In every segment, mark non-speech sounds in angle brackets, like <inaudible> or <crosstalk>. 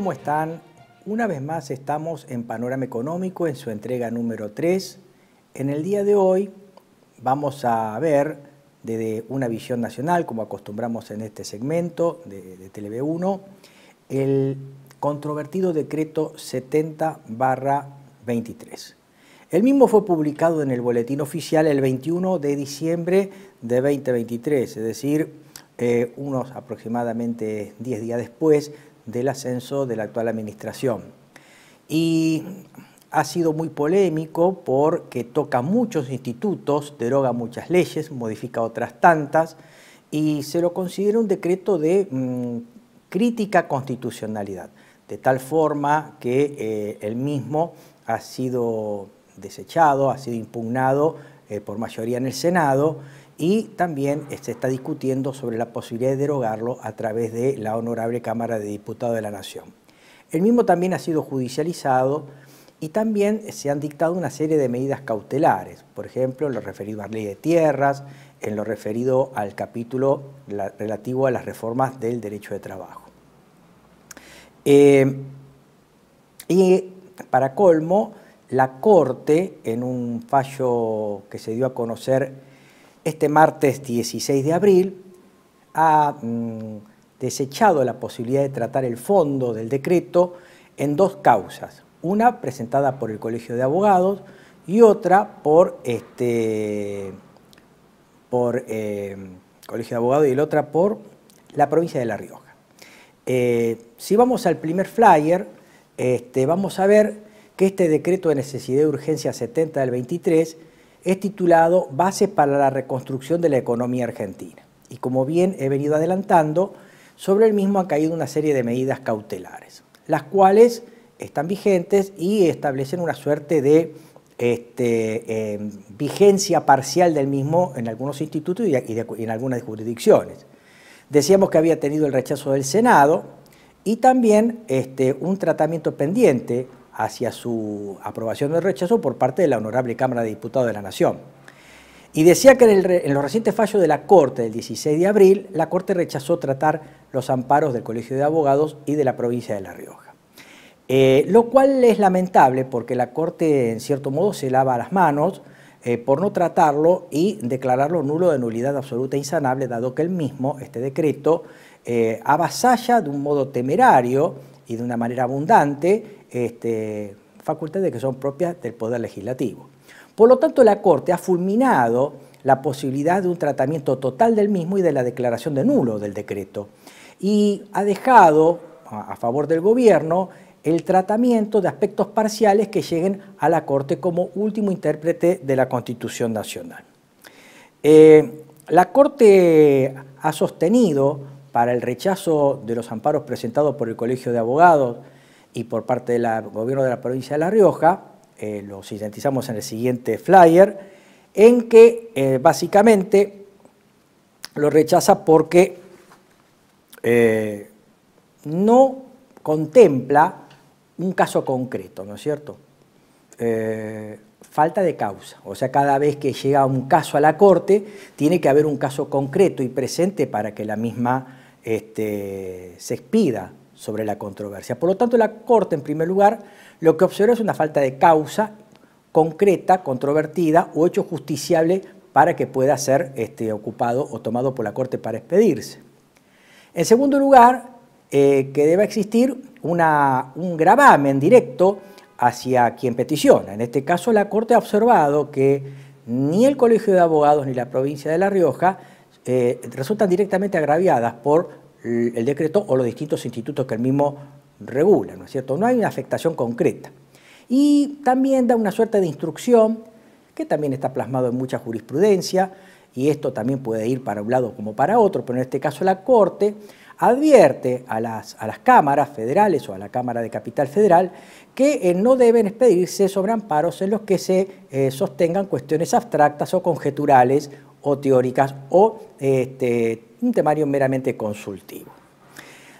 ¿cómo están? Una vez más estamos en Panorama Económico en su entrega número 3. En el día de hoy vamos a ver desde una visión nacional, como acostumbramos en este segmento de, de 1 el controvertido decreto 70-23. El mismo fue publicado en el boletín oficial el 21 de diciembre de 2023, es decir, eh, unos aproximadamente 10 días después del ascenso de la actual administración. Y ha sido muy polémico porque toca muchos institutos, deroga muchas leyes, modifica otras tantas y se lo considera un decreto de mm, crítica constitucionalidad, de tal forma que eh, el mismo ha sido desechado, ha sido impugnado eh, por mayoría en el Senado y también eh, se está discutiendo sobre la posibilidad de derogarlo a través de la Honorable Cámara de Diputados de la Nación. El mismo también ha sido judicializado y también se han dictado una serie de medidas cautelares, por ejemplo, en lo referido a la ley de tierras, en lo referido al capítulo relativo a las reformas del derecho de trabajo. Eh, y para colmo, la Corte, en un fallo que se dio a conocer este martes 16 de abril, ha mm, desechado la posibilidad de tratar el fondo del decreto en dos causas, una presentada por el Colegio de Abogados y otra por, este, por eh, Colegio de Abogados y la otra por la provincia de La Rioja. Eh, si vamos al primer flyer, este, vamos a ver que este decreto de necesidad de urgencia 70 del 23 es titulado Bases para la reconstrucción de la economía argentina. Y como bien he venido adelantando, sobre el mismo ha caído una serie de medidas cautelares, las cuales están vigentes y establecen una suerte de este, eh, vigencia parcial del mismo en algunos institutos y, y en algunas jurisdicciones. Decíamos que había tenido el rechazo del Senado y también este, un tratamiento pendiente hacia su aprobación o rechazo por parte de la Honorable Cámara de Diputados de la Nación. Y decía que en, los recientes fallos de la Corte del 16 de abril, la Corte rechazó tratar los amparos del Colegio de Abogados y de la provincia de La Rioja. Eh, lo cual es lamentable porque la Corte en cierto modo se lava las manos eh, por no tratarlo y declararlo nulo de nulidad absoluta e insanable, dado que el mismo, este decreto, eh, avasalla de un modo temerario y de una manera abundante este, facultades que son propias del Poder Legislativo. Por lo tanto, la Corte ha fulminado la posibilidad de un tratamiento total del mismo y de la declaración de nulo del decreto y ha dejado a favor del gobierno el tratamiento de aspectos parciales que lleguen a la Corte como último intérprete de la Constitución Nacional. Eh, la Corte ha sostenido para el rechazo de los amparos presentados por el Colegio de Abogados y por parte del Gobierno de la provincia de La Rioja, eh, los sintetizamos en el siguiente flyer, en que eh, básicamente lo rechaza porque eh, no contempla un caso concreto, ¿no es cierto? Eh, falta de causa. O sea, cada vez que llega un caso a la Corte, tiene que haber un caso concreto y presente para que la misma este, se expida sobre la controversia. Por lo tanto, la Corte, en primer lugar, lo que observa es una falta de causa concreta, controvertida o hecho justiciable para que pueda ser este, ocupado o tomado por la Corte para expedirse. En segundo lugar, eh, que deba existir un gravamen directo hacia quien peticiona. En este caso, la Corte ha observado que ni el Colegio de Abogados ni la provincia de La Rioja eh, resultan directamente agraviadas por el decreto o los distintos institutos que el mismo regula, ¿no es cierto? No hay una afectación concreta. Y también da una suerte de instrucción que también está plasmado en mucha jurisprudencia y esto también puede ir para un lado como para otro, pero en este caso la Corte advierte a las, cámaras federales o a la Cámara de Capital Federal que eh, no deben expedirse sobre amparos en los que se eh, sostengan cuestiones abstractas o conjeturales o teóricas o este, un temario meramente consultivo.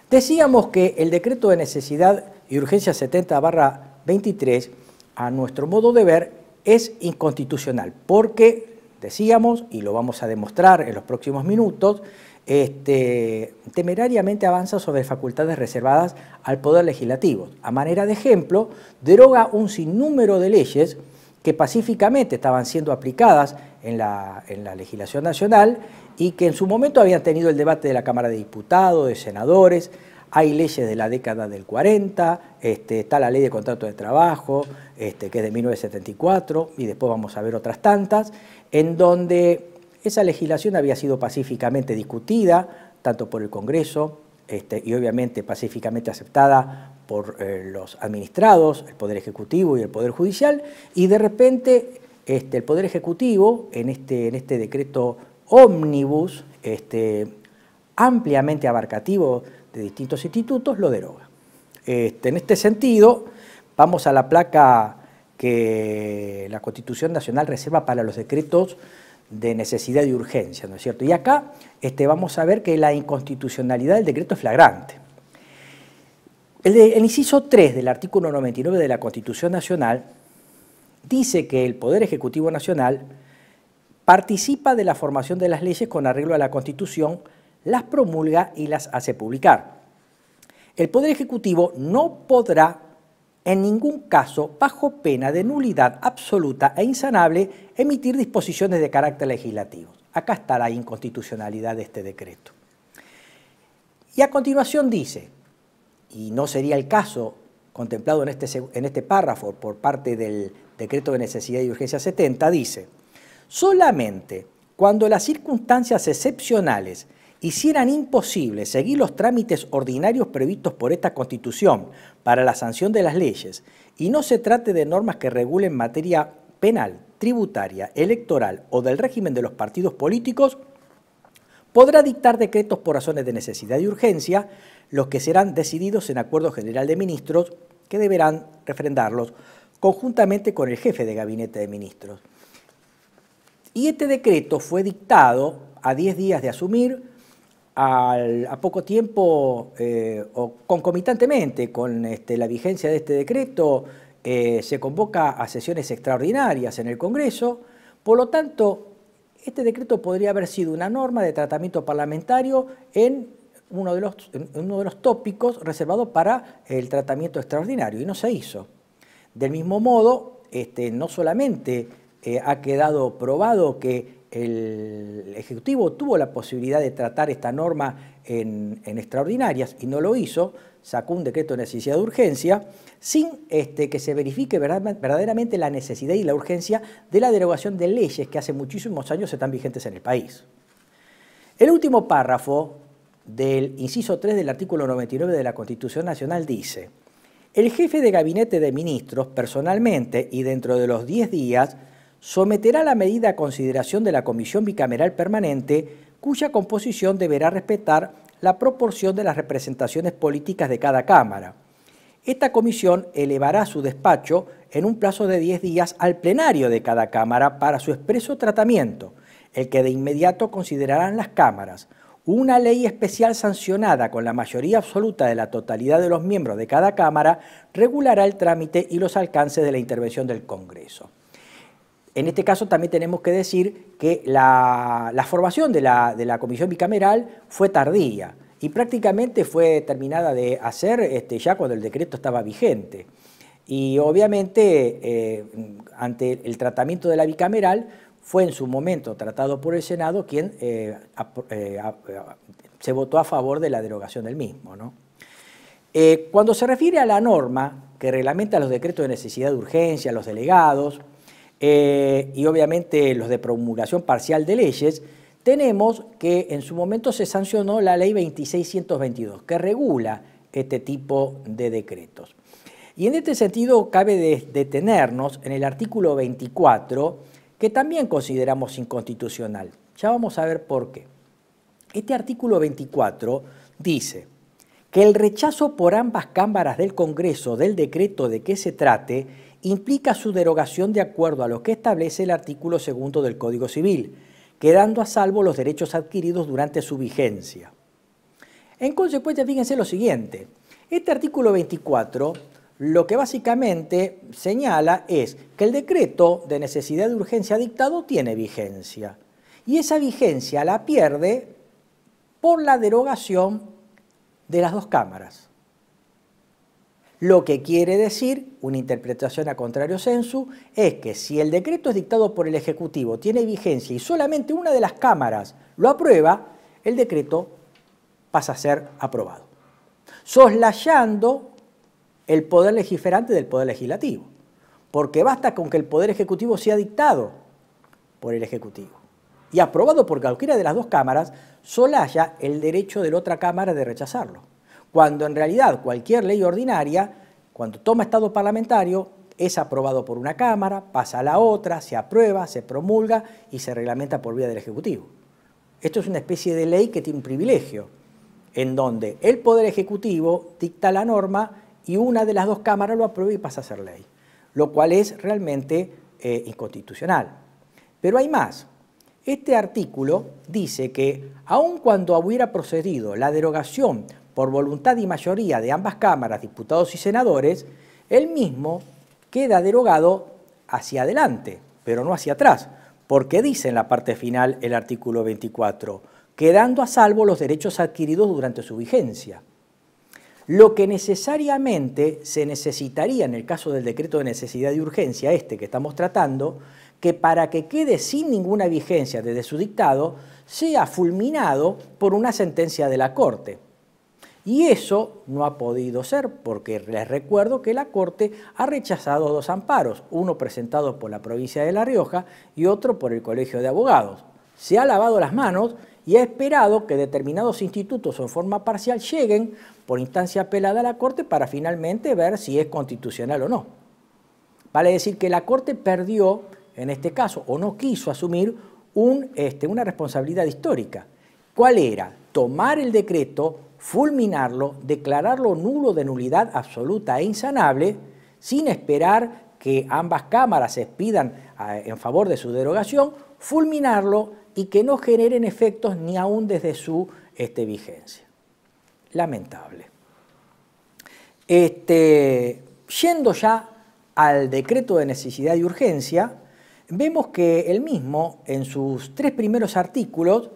Decíamos que el decreto de necesidad y urgencia 70-23, a nuestro modo de ver, es inconstitucional, porque decíamos, y lo vamos a demostrar en los próximos minutos, este, temerariamente avanza sobre facultades reservadas al Poder Legislativo. A manera de ejemplo, deroga un sinnúmero de leyes que pacíficamente estaban siendo aplicadas en la, legislación nacional y que en su momento habían tenido el debate de la Cámara de Diputados, de senadores, hay leyes de la década del 40, este, está la ley de contrato de trabajo, este, que es de 1974, y después vamos a ver otras tantas, en donde esa legislación había sido pacíficamente discutida, tanto por el Congreso, este, y obviamente pacíficamente aceptada por eh, los administrados, el Poder Ejecutivo y el Poder Judicial, y de repente este, el Poder Ejecutivo, en este, en este decreto ómnibus, este, ampliamente abarcativo de distintos institutos, lo deroga. Este, en este sentido, vamos a la placa que la Constitución Nacional reserva para los decretos de necesidad y urgencia, ¿no es cierto? Y acá este, vamos a ver que la inconstitucionalidad del decreto es flagrante. El, el inciso 3 del artículo 99 de la Constitución Nacional dice que el Poder Ejecutivo Nacional participa de la formación de las leyes con arreglo a la Constitución, las promulga y las hace publicar. El Poder Ejecutivo no podrá en ningún caso, bajo pena de nulidad absoluta e insanable, emitir disposiciones de carácter legislativo. Acá está la inconstitucionalidad de este decreto. Y a continuación dice, y no sería el caso contemplado este en este, párrafo por parte del decreto de necesidad y urgencia 70, dice, solamente cuando las circunstancias excepcionales hicieran imposible seguir los trámites ordinarios previstos por esta Constitución para la sanción de las leyes, y no se trate de normas que regulen materia penal, tributaria, electoral o del régimen de los partidos políticos, podrá dictar decretos por razones de necesidad y urgencia, los que serán decididos en acuerdo general de ministros, que deberán refrendarlos conjuntamente con el jefe de gabinete de ministros. Y este decreto fue dictado a 10 días de asumir, a poco tiempo eh, o concomitantemente con este, la vigencia de este decreto, eh, se convoca a sesiones extraordinarias en el Congreso, por lo tanto, este decreto podría haber sido una norma de tratamiento parlamentario en uno de los, tópicos reservados para el tratamiento extraordinario y no se hizo. Del mismo modo, este, no solamente eh, ha quedado probado que el Ejecutivo tuvo la posibilidad de tratar esta norma en extraordinarias y no lo hizo, sacó un decreto de necesidad de urgencia sin este, que se verifique verdaderamente la necesidad y la urgencia de la derogación de leyes que hace muchísimos años están vigentes en el país. El último párrafo del inciso 3 del artículo 99 de la Constitución Nacional dice, el jefe de gabinete de ministros personalmente y dentro de los 10 días someterá la medida a consideración de la Comisión Bicameral Permanente cuya composición deberá respetar la proporción de las representaciones políticas de cada Cámara. Esta comisión elevará su despacho en un plazo de 10 días al plenario de cada Cámara para su expreso tratamiento, el que de inmediato considerarán las cámaras. Una ley especial sancionada con la mayoría absoluta de la totalidad de los miembros de cada Cámara regulará el trámite y los alcances de la intervención del Congreso. En este caso también tenemos que decir que la, formación de la, comisión bicameral fue tardía y prácticamente fue terminada de hacer este, ya cuando el decreto estaba vigente. Y obviamente eh, ante el tratamiento de la bicameral fue en su momento tratado por el Senado quien eh, eh, se votó a favor de la derogación del mismo. cuando se refiere a la norma que reglamenta los decretos de necesidad de urgencia, los delegados, eh, y obviamente los de promulgación parcial de leyes, tenemos que en su momento se sancionó la ley 2622, que regula este tipo de decretos. Y en este sentido cabe detenernos en el artículo 24, que también consideramos inconstitucional. Ya vamos a ver por qué. Este artículo 24 dice que el rechazo por ambas cámaras del Congreso del decreto de que se trate implica su derogación de acuerdo a lo que establece el artículo segundo del Código Civil, quedando a salvo los derechos adquiridos durante su vigencia. En consecuencia, fíjense lo siguiente, este artículo 24 lo que básicamente señala es que el decreto de necesidad de urgencia dictado tiene vigencia y esa vigencia la pierde por la derogación de las dos cámaras. Lo que quiere decir, una interpretación a contrario sensu, es que si el decreto es dictado por el Ejecutivo, tiene vigencia y solamente una de las cámaras lo aprueba, el decreto pasa a ser aprobado, soslayando el poder legiferante del poder legislativo, porque basta con que el poder ejecutivo sea dictado por el Ejecutivo y aprobado por cualquiera de las dos cámaras, solaya el derecho de la otra cámara de rechazarlo cuando en realidad cualquier ley ordinaria, cuando toma estado parlamentario, es aprobado por una Cámara, pasa a la otra, se aprueba, se promulga y se reglamenta por vía del Ejecutivo. Esto es una especie de ley que tiene un privilegio, en donde el Poder Ejecutivo dicta la norma y una de las dos cámaras lo aprueba y pasa a ser ley, lo cual es realmente eh, inconstitucional. Pero hay más. Este artículo dice que aun cuando hubiera procedido la derogación por voluntad y mayoría de ambas cámaras, diputados y senadores, el mismo queda derogado hacia adelante, pero no hacia atrás, porque dice en la parte final el artículo 24, quedando a salvo los derechos adquiridos durante su vigencia. Lo que necesariamente se necesitaría en el caso del decreto de necesidad y urgencia, este que estamos tratando, que para que quede sin ninguna vigencia desde su dictado, sea fulminado por una sentencia de la Corte. Y eso no ha podido ser, porque les recuerdo que la Corte ha rechazado dos amparos, uno presentado por la provincia de La Rioja y otro por el Colegio de Abogados. Se ha lavado las manos y ha esperado que determinados institutos en forma parcial lleguen por instancia apelada a la Corte para finalmente ver si es constitucional o no. Vale decir que la Corte perdió, en este caso, o no quiso asumir este, una responsabilidad histórica. ¿Cuál era? Tomar el decreto fulminarlo, declararlo nulo de nulidad absoluta e insanable, sin esperar que ambas cámaras se pidan ah, en favor de su derogación, fulminarlo y que no generen efectos ni aún desde su este, vigencia. Lamentable. Este, yendo ya al decreto de necesidad y urgencia, vemos que el mismo en sus tres primeros artículos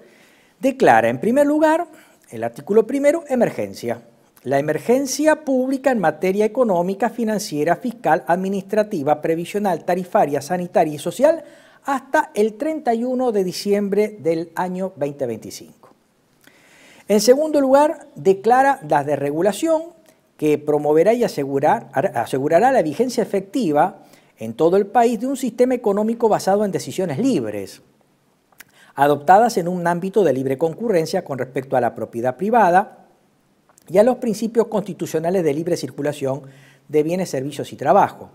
declara, en primer lugar, el artículo primero, emergencia. La emergencia pública en materia económica, financiera, fiscal, administrativa, previsional, tarifaria, sanitaria y social hasta el 31 de diciembre del año 2025. En segundo lugar, declara la de que promoverá y asegurará la vigencia efectiva en todo el país de un sistema económico basado en decisiones libres adoptadas en un ámbito de libre concurrencia con respecto a la propiedad privada y a los principios constitucionales de libre circulación de bienes, servicios y trabajo.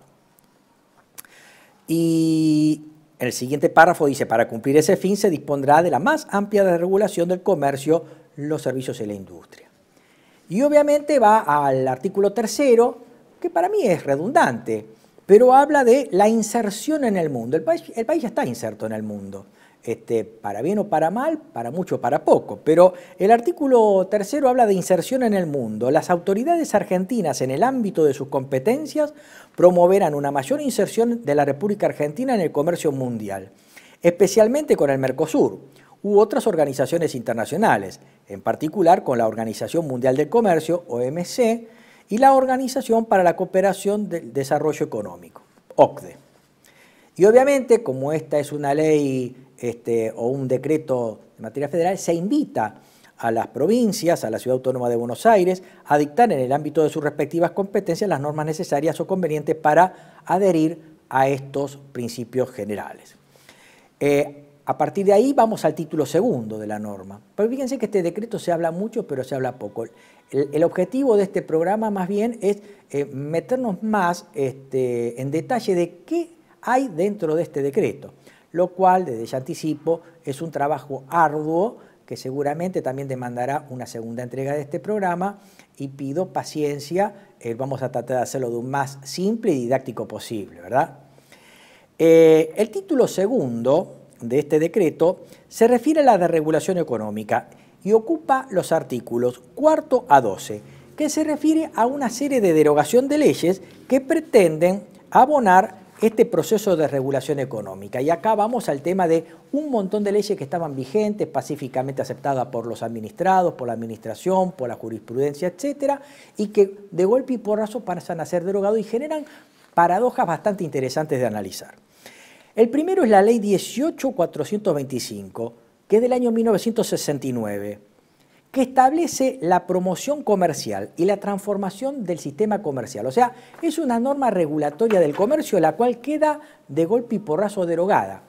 Y el siguiente párrafo dice, para cumplir ese fin se dispondrá de la más amplia regulación del comercio, los servicios y la industria. Y obviamente va al artículo tercero, que para mí es redundante, pero habla de la inserción en el mundo. El país, el país ya está inserto en el mundo. Este, para bien o para mal, para mucho o para poco. Pero el artículo tercero habla de inserción en el mundo. Las autoridades argentinas en el ámbito de sus competencias promoverán una mayor inserción de la República Argentina en el comercio mundial, especialmente con el Mercosur u otras organizaciones internacionales, en particular con la Organización Mundial del Comercio, OMC, y la Organización para la Cooperación del Desarrollo Económico, OCDE. Y obviamente, como esta es una ley este, o un decreto de materia federal, se invita a las provincias, a la Ciudad Autónoma de Buenos Aires, a dictar en el ámbito de sus respectivas competencias las normas necesarias o convenientes para adherir a estos principios generales. Eh, a partir de ahí vamos al título segundo de la norma. Pero fíjense que este decreto se habla mucho, pero se habla poco. El, objetivo de este programa más bien es eh, meternos más este, en detalle de qué hay dentro de este decreto lo cual, desde ya anticipo, es un trabajo arduo que seguramente también demandará una segunda entrega de este programa y pido paciencia, eh, vamos a tratar de hacerlo de un más simple y didáctico posible, ¿verdad? Eh, el título segundo de este decreto se refiere a la desregulación económica y ocupa los artículos cuarto a doce que se refiere a una serie de derogación de leyes que pretenden abonar este proceso de regulación económica. Y acá vamos al tema de un montón de leyes que estaban vigentes, pacíficamente aceptadas por los administrados, por la administración, por la jurisprudencia, etcétera, y que de golpe y porrazo pasan a ser derogados y generan paradojas bastante interesantes de analizar. El primero es la ley 18425, que es del año 1969 que establece la promoción comercial y la transformación del sistema comercial. O sea, es una norma regulatoria del comercio la cual queda de golpe y porrazo derogada.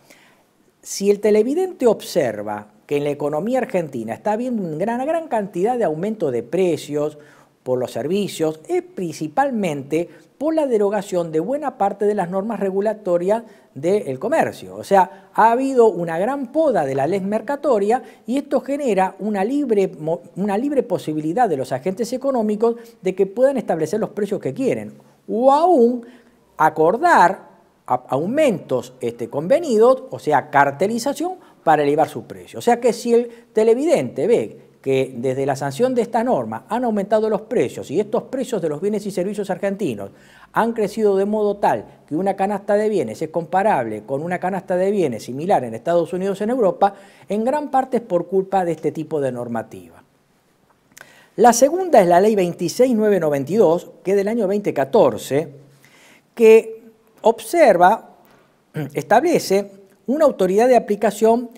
Si el televidente observa que en la economía argentina está habiendo una gran, gran cantidad de aumento de precios por los servicios, es principalmente por la derogación de buena parte de las normas regulatorias del comercio. O sea, ha habido una gran poda de la ley mercatoria y esto genera una libre, una libre posibilidad de los agentes económicos de que puedan establecer los precios que quieren o aún acordar aumentos este, convenidos, o sea, cartelización, para elevar su precio. O sea que si el televidente ve que desde la sanción de esta norma han aumentado los precios y estos precios de los bienes y servicios argentinos han crecido de modo tal que una canasta de bienes es comparable con una canasta de bienes similar en Estados Unidos en Europa, en gran parte es por culpa de este tipo de normativa. La segunda es la ley 26992, que es del año 2014, que observa, <clears throat> establece una autoridad de aplicación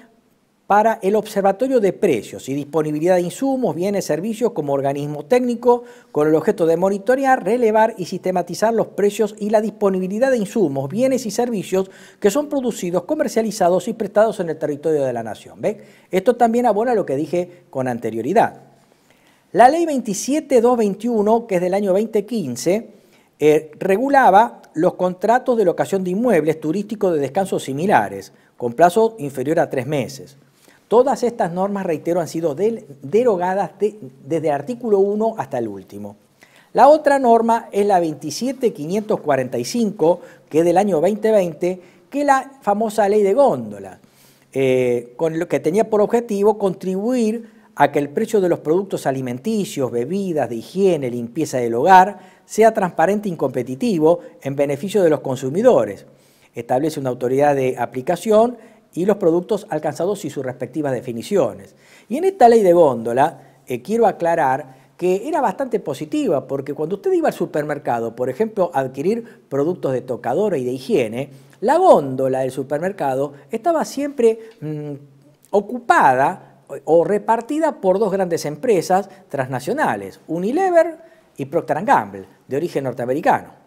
para el Observatorio de Precios y Disponibilidad de Insumos, Bienes, y Servicios como organismo técnico, con el objeto de monitorear, relevar y sistematizar los precios y la disponibilidad de insumos, bienes y servicios que son producidos, comercializados y prestados en el territorio de la Nación. ¿Ve? Esto también abona lo que dije con anterioridad. La Ley 27221, que es del año 2015, eh, regulaba los contratos de locación de inmuebles turísticos de descanso similares, con plazo inferior a tres meses. Todas estas normas, reitero, han sido derogadas desde el artículo 1 hasta el último. La otra norma es la 27545, que es del año 2020, que es la famosa ley de góndola, eh, con lo que tenía por objetivo contribuir a que el precio de los productos alimenticios, bebidas, de higiene, limpieza del hogar, sea transparente y competitivo en beneficio de los consumidores. Establece una autoridad de aplicación y los productos alcanzados y sus respectivas definiciones. Y en esta ley de góndola, eh, quiero aclarar que era bastante positiva, porque cuando usted iba al supermercado, por ejemplo, a adquirir productos de tocador y de higiene, la góndola del supermercado estaba siempre mm, ocupada o repartida por dos grandes empresas transnacionales, Unilever y Procter Gamble, de origen norteamericano.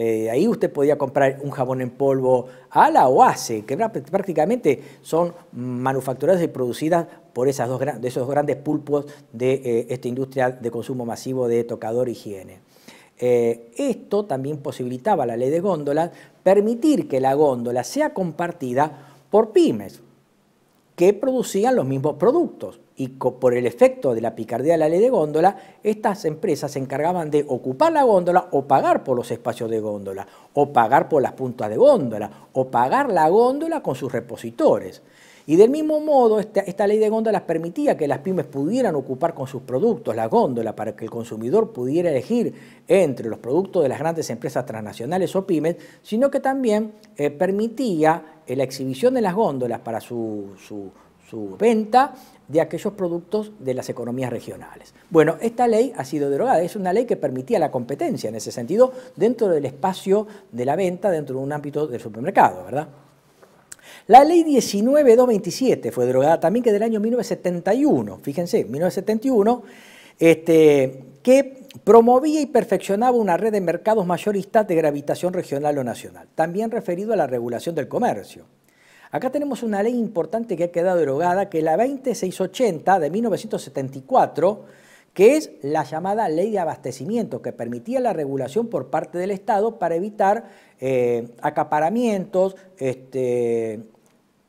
Eh, ahí usted podía comprar un jabón en polvo a la oase, que prácticamente son manufacturadas y producidas por esas dos, esos grandes pulpos de eh, esta industria de consumo masivo de tocador higiene. Eh, esto también posibilitaba la ley de góndolas permitir que la góndola sea compartida por pymes que producían los mismos productos y por el efecto de la picardía de la ley de góndola, estas empresas se encargaban de ocupar la góndola o pagar por los espacios de góndola, o pagar por las puntas de góndola, o pagar la góndola con sus repositores. Y del mismo modo, esta, ley de góndolas permitía que las pymes pudieran ocupar con sus productos la góndola para que el consumidor pudiera elegir entre los productos de las grandes empresas transnacionales o pymes, sino que también eh, permitía eh, la exhibición de las góndolas para su venta de aquellos productos de las economías regionales. Bueno, esta ley ha sido derogada, es una ley que permitía la competencia en ese sentido dentro del espacio de la venta, dentro de un ámbito del supermercado, ¿verdad? La ley 19227 fue derogada también que del año 1971, fíjense, 1971, este, que promovía y perfeccionaba una red de mercados mayoristas de gravitación regional o nacional, también referido a la regulación del comercio. Acá tenemos una ley importante que ha quedado derogada, que es la 2680 de 1974, que es la llamada ley de abastecimiento, que permitía la regulación por parte del Estado para evitar eh, acaparamientos, este,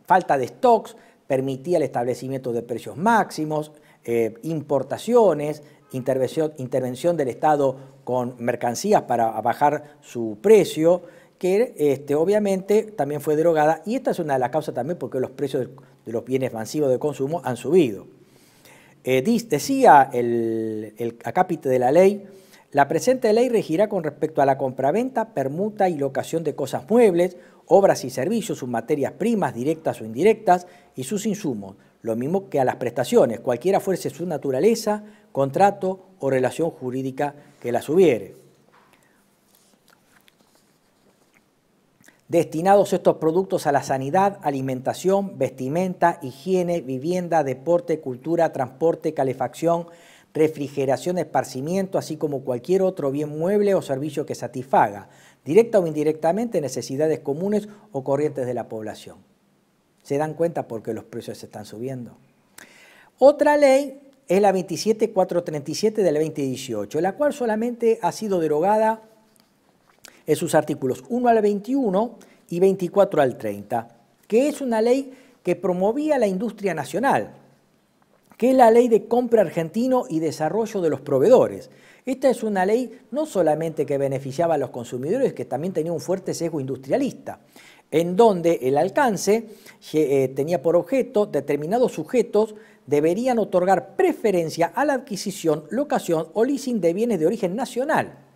falta de stocks, permitía el establecimiento de precios máximos, eh, importaciones, intervención, intervención del Estado con mercancías para bajar su precio que este, obviamente también fue derogada y esta es una de las causas también porque los precios de, los bienes masivos de consumo han subido. Eh, decía el, el acápite de la ley, la presente ley regirá con respecto a la compraventa, permuta y locación de cosas muebles, obras y servicios, sus materias primas directas o indirectas y sus insumos, lo mismo que a las prestaciones, cualquiera fuese su naturaleza, contrato o relación jurídica que las hubiere. destinados estos productos a la sanidad, alimentación, vestimenta, higiene, vivienda, deporte, cultura, transporte, calefacción, refrigeración, esparcimiento, así como cualquier otro bien mueble o servicio que satisfaga, directa o indirectamente, necesidades comunes o corrientes de la población. Se dan cuenta porque los precios se están subiendo. Otra ley es la 27437 del 2018, la cual solamente ha sido derogada en sus artículos 1 al 21 y 24 al 30, que es una ley que promovía la industria nacional, que es la ley de compra argentino y desarrollo de los proveedores. Esta es una ley no solamente que beneficiaba a los consumidores, que también tenía un fuerte sesgo industrialista, en donde el alcance eh, tenía por objeto determinados sujetos deberían otorgar preferencia a la adquisición, locación o leasing de bienes de origen nacional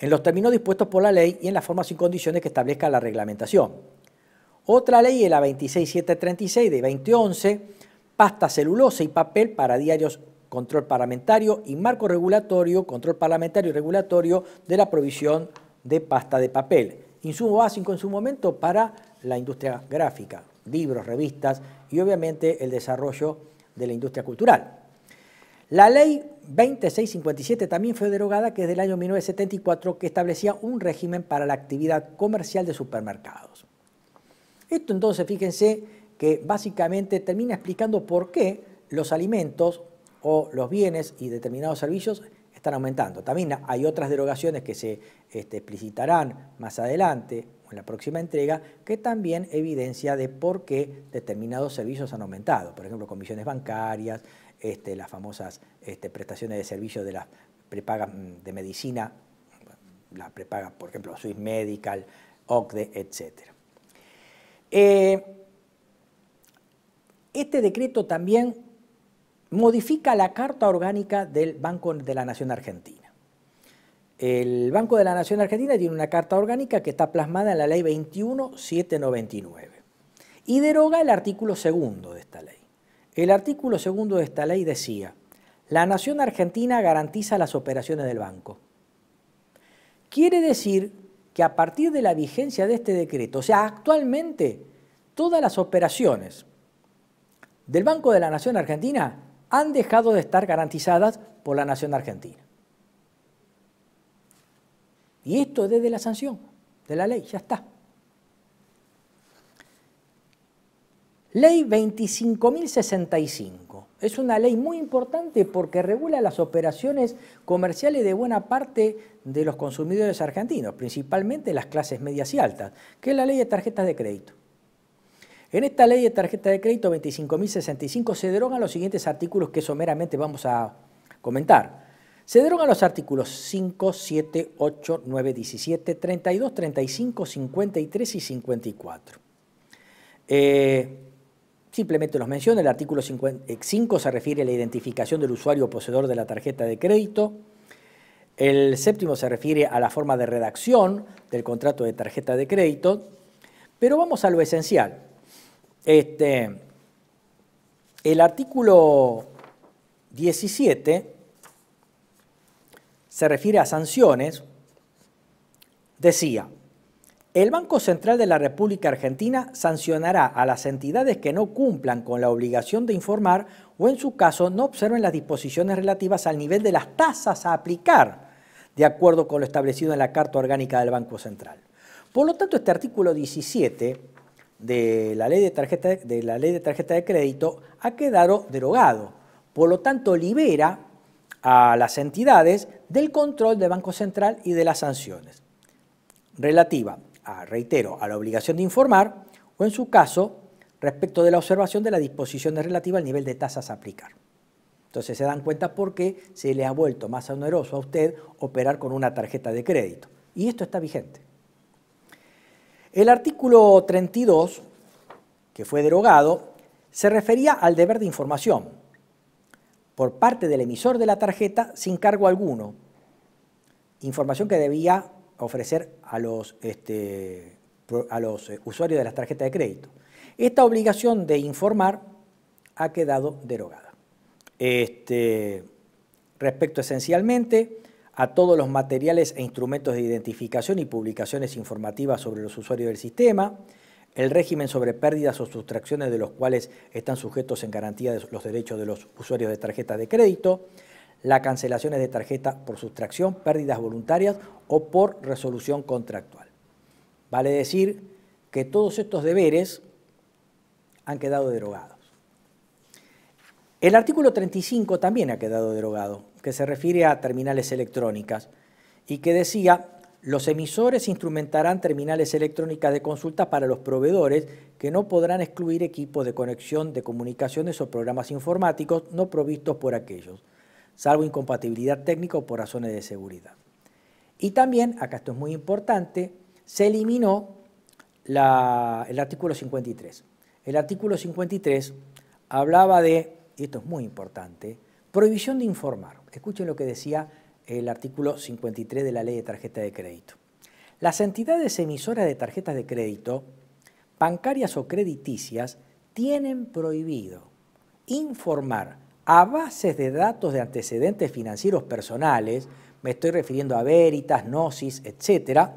en los términos dispuestos por la ley y en las formas y condiciones que establezca la reglamentación. Otra ley es la 26736 de 2011, pasta celulosa y papel para diarios control parlamentario y marco regulatorio, control parlamentario y regulatorio de la provisión de pasta de papel. Insumo básico en su momento para la industria gráfica, libros, revistas y obviamente el desarrollo de la industria cultural. La ley 2657 también fue derogada, que es del año 1974, que establecía un régimen para la actividad comercial de supermercados. Esto entonces, fíjense que básicamente termina explicando por qué los alimentos o los bienes y determinados servicios están aumentando. También hay otras derogaciones que se este, explicitarán más adelante en la próxima entrega, que también evidencia de por qué determinados servicios han aumentado, por ejemplo, comisiones bancarias, este, las famosas este, prestaciones de servicios de las prepagas mm, de medicina, las prepagas, por ejemplo, Swiss Medical, OCDE, etc. Eh, este decreto también modifica la Carta Orgánica del Banco de la Nación Argentina. El Banco de la Nación Argentina tiene una Carta Orgánica que está plasmada en la Ley 21.799 y deroga el artículo segundo de esta ley. El artículo segundo de esta ley decía, la nación argentina garantiza las operaciones del banco. Quiere decir que a partir de la vigencia de este decreto, o sea, actualmente todas las operaciones del Banco de la Nación Argentina han dejado de estar garantizadas por la Nación Argentina. Y esto desde la sanción de la ley, ya está. Ley 25.065. Es una ley muy importante porque regula las operaciones comerciales de buena parte de los consumidores argentinos, principalmente las clases medias y altas, que es la ley de tarjetas de crédito. En esta ley de tarjetas de crédito 25.065 se derogan los siguientes artículos que someramente vamos a comentar. Se derogan los artículos 5, 7, 8, 9, 17, 32, 35, 53 y 54. Simplemente los menciono. El artículo 5 eh, se refiere a la identificación del usuario o poseedor de la tarjeta de crédito. El séptimo se refiere a la forma de redacción del contrato de tarjeta de crédito. Pero vamos a lo esencial. Este, el artículo 17 se refiere a sanciones. Decía, el Banco Central de la República Argentina sancionará a las entidades que no cumplan con la obligación de informar o en su caso no observen las disposiciones relativas al nivel de las tasas a aplicar, de acuerdo con lo establecido en la Carta Orgánica del Banco Central. Por lo tanto, este artículo 17 de la ley de tarjeta de, la ley de, tarjeta de crédito ha quedado derogado. Por lo tanto, libera a las entidades del control del Banco Central y de las sanciones. Relativa reitero, a la obligación de informar o, en su caso, respecto de la observación de las disposiciones relativas al nivel de tasas a aplicar. Entonces se dan cuenta por qué se le ha vuelto más oneroso a usted operar con una tarjeta de crédito. Y esto está vigente. El artículo 32, que fue derogado, se refería al deber de información por parte del emisor de la tarjeta sin cargo alguno. Información que debía ofrecer a los, este, a los eh, usuarios de las tarjetas de crédito. Esta obligación de informar ha quedado derogada. Este, respecto esencialmente a todos los materiales e instrumentos de identificación y publicaciones informativas sobre los usuarios del sistema, el régimen sobre pérdidas o sustracciones de los cuales están sujetos en garantía de los derechos de los usuarios de tarjetas de crédito, las cancelaciones de tarjeta por sustracción, pérdidas voluntarias o por resolución contractual. Vale decir que todos estos deberes han quedado derogados. El artículo 35 también ha quedado derogado, que se refiere a terminales electrónicas y que decía los emisores instrumentarán terminales electrónicas de consulta para los proveedores que no podrán excluir equipos de conexión de comunicaciones o programas informáticos no provistos por aquellos salvo incompatibilidad técnica o por razones de seguridad. Y también, acá esto es muy importante, se eliminó el artículo 53. El artículo 53 hablaba de, y esto es muy importante, prohibición de informar. Escuchen lo que decía el artículo 53 de la ley de tarjeta de crédito. Las entidades emisoras de tarjetas de crédito, bancarias o crediticias, tienen prohibido informar a bases de datos de antecedentes financieros personales, me estoy refiriendo a Veritas, Gnosis, etcétera,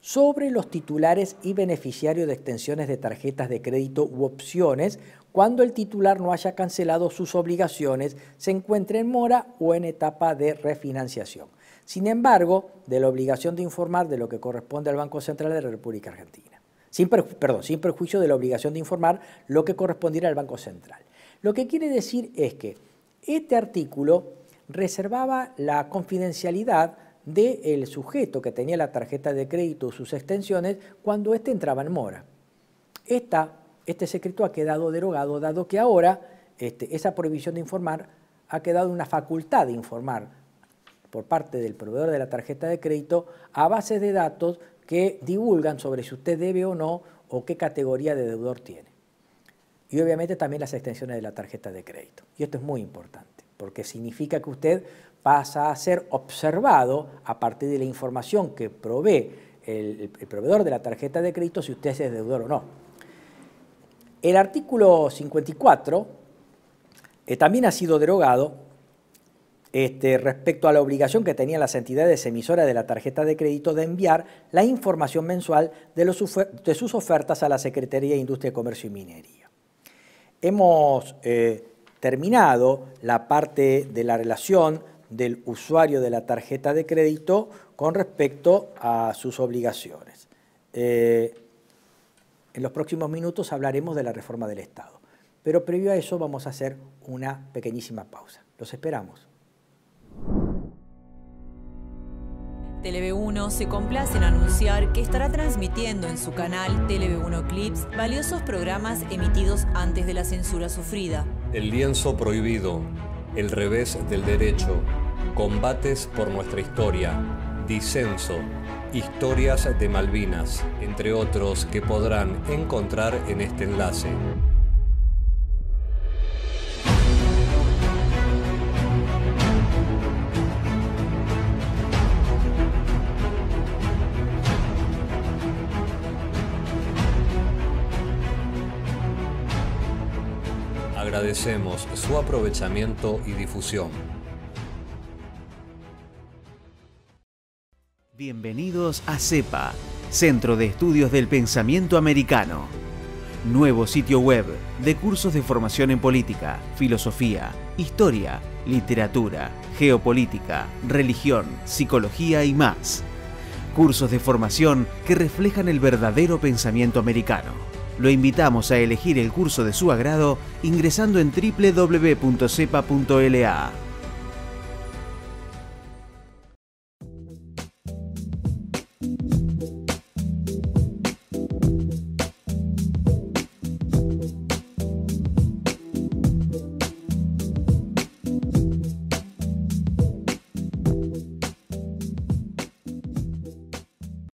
sobre los titulares y beneficiarios de extensiones de tarjetas de crédito u opciones cuando el titular no haya cancelado sus obligaciones, se encuentre en mora o en etapa de refinanciación. Sin embargo, de la obligación de informar de lo que corresponde al Banco Central de la República Argentina. perdón, sin perjuicio de la obligación de informar lo que correspondiera al Banco Central. Lo que quiere decir es que este artículo reservaba la confidencialidad del sujeto que tenía la tarjeta de crédito o sus extensiones cuando éste entraba en mora. este secreto ha quedado derogado, dado que ahora este, esa prohibición de informar ha quedado una facultad de informar por parte del proveedor de la tarjeta de crédito a bases de datos que divulgan sobre si usted debe o no o qué categoría de deudor tiene y obviamente también las extensiones de la tarjeta de crédito. Y esto es muy importante, porque significa que usted pasa a ser observado a partir de la información que provee el, proveedor de la tarjeta de crédito si usted es deudor o no. El artículo 54 eh, también ha sido derogado este, respecto a la obligación que tenían las entidades emisoras de la tarjeta de crédito de enviar la información mensual de sus ofertas a la Secretaría de Industria, Comercio y Minería hemos eh, terminado la parte de la relación del usuario de la tarjeta de crédito con respecto a sus obligaciones. Eh, en los próximos minutos hablaremos de la reforma del Estado, pero previo a eso vamos a hacer una pequeñísima pausa. Los esperamos. TV1 se complace en anunciar que estará transmitiendo en su canal TV1 Clips valiosos programas emitidos antes de la censura sufrida. El lienzo prohibido, el revés del derecho, combates por nuestra historia, disenso, historias de Malvinas, entre otros que podrán encontrar en este enlace. agradecemos su aprovechamiento y difusión. Bienvenidos a CEPA, Centro de Estudios del Pensamiento Americano. Nuevo sitio web de cursos de formación en política, filosofía, historia, literatura, geopolítica, religión, psicología y más. Cursos de formación que reflejan el verdadero pensamiento americano lo invitamos a elegir el curso de su agrado ingresando en www.sepa.la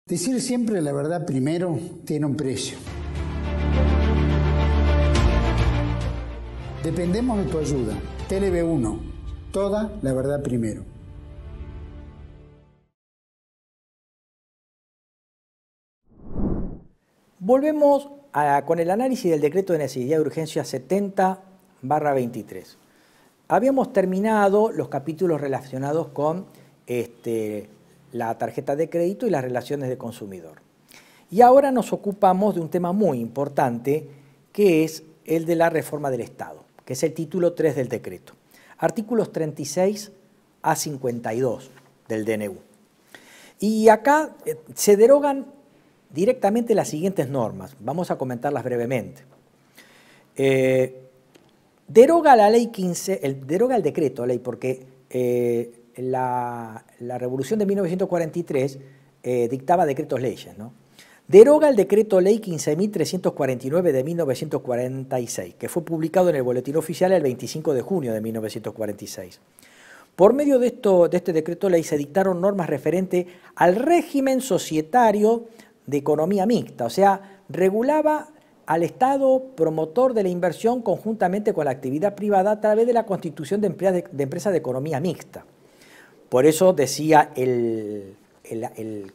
Decir siempre la verdad primero tiene un precio. Dependemos de tu ayuda. TLB1. Toda la verdad primero. Volvemos con el análisis del decreto de necesidad de urgencia 70 23. Habíamos terminado los capítulos relacionados con este, la tarjeta de crédito y las relaciones de consumidor. Y ahora nos ocupamos de un tema muy importante que es el de la reforma del Estado que es el título 3 del decreto. Artículos 36 a 52 del DNU. Y acá eh, se derogan directamente las siguientes normas. Vamos a comentarlas brevemente. Eh, deroga la ley 15, el, deroga el decreto ley, porque eh, la, revolución de 1943 dictaba decretos leyes, ¿no? deroga el decreto ley 15.349 de 1946, que fue publicado en el Boletín Oficial el 25 de junio de 1946. Por medio de, esto, de este decreto ley se dictaron normas referentes al régimen societario de economía mixta, o sea, regulaba al Estado promotor de la inversión conjuntamente con la actividad privada a través de la constitución de, empresas de economía mixta. Por eso decía el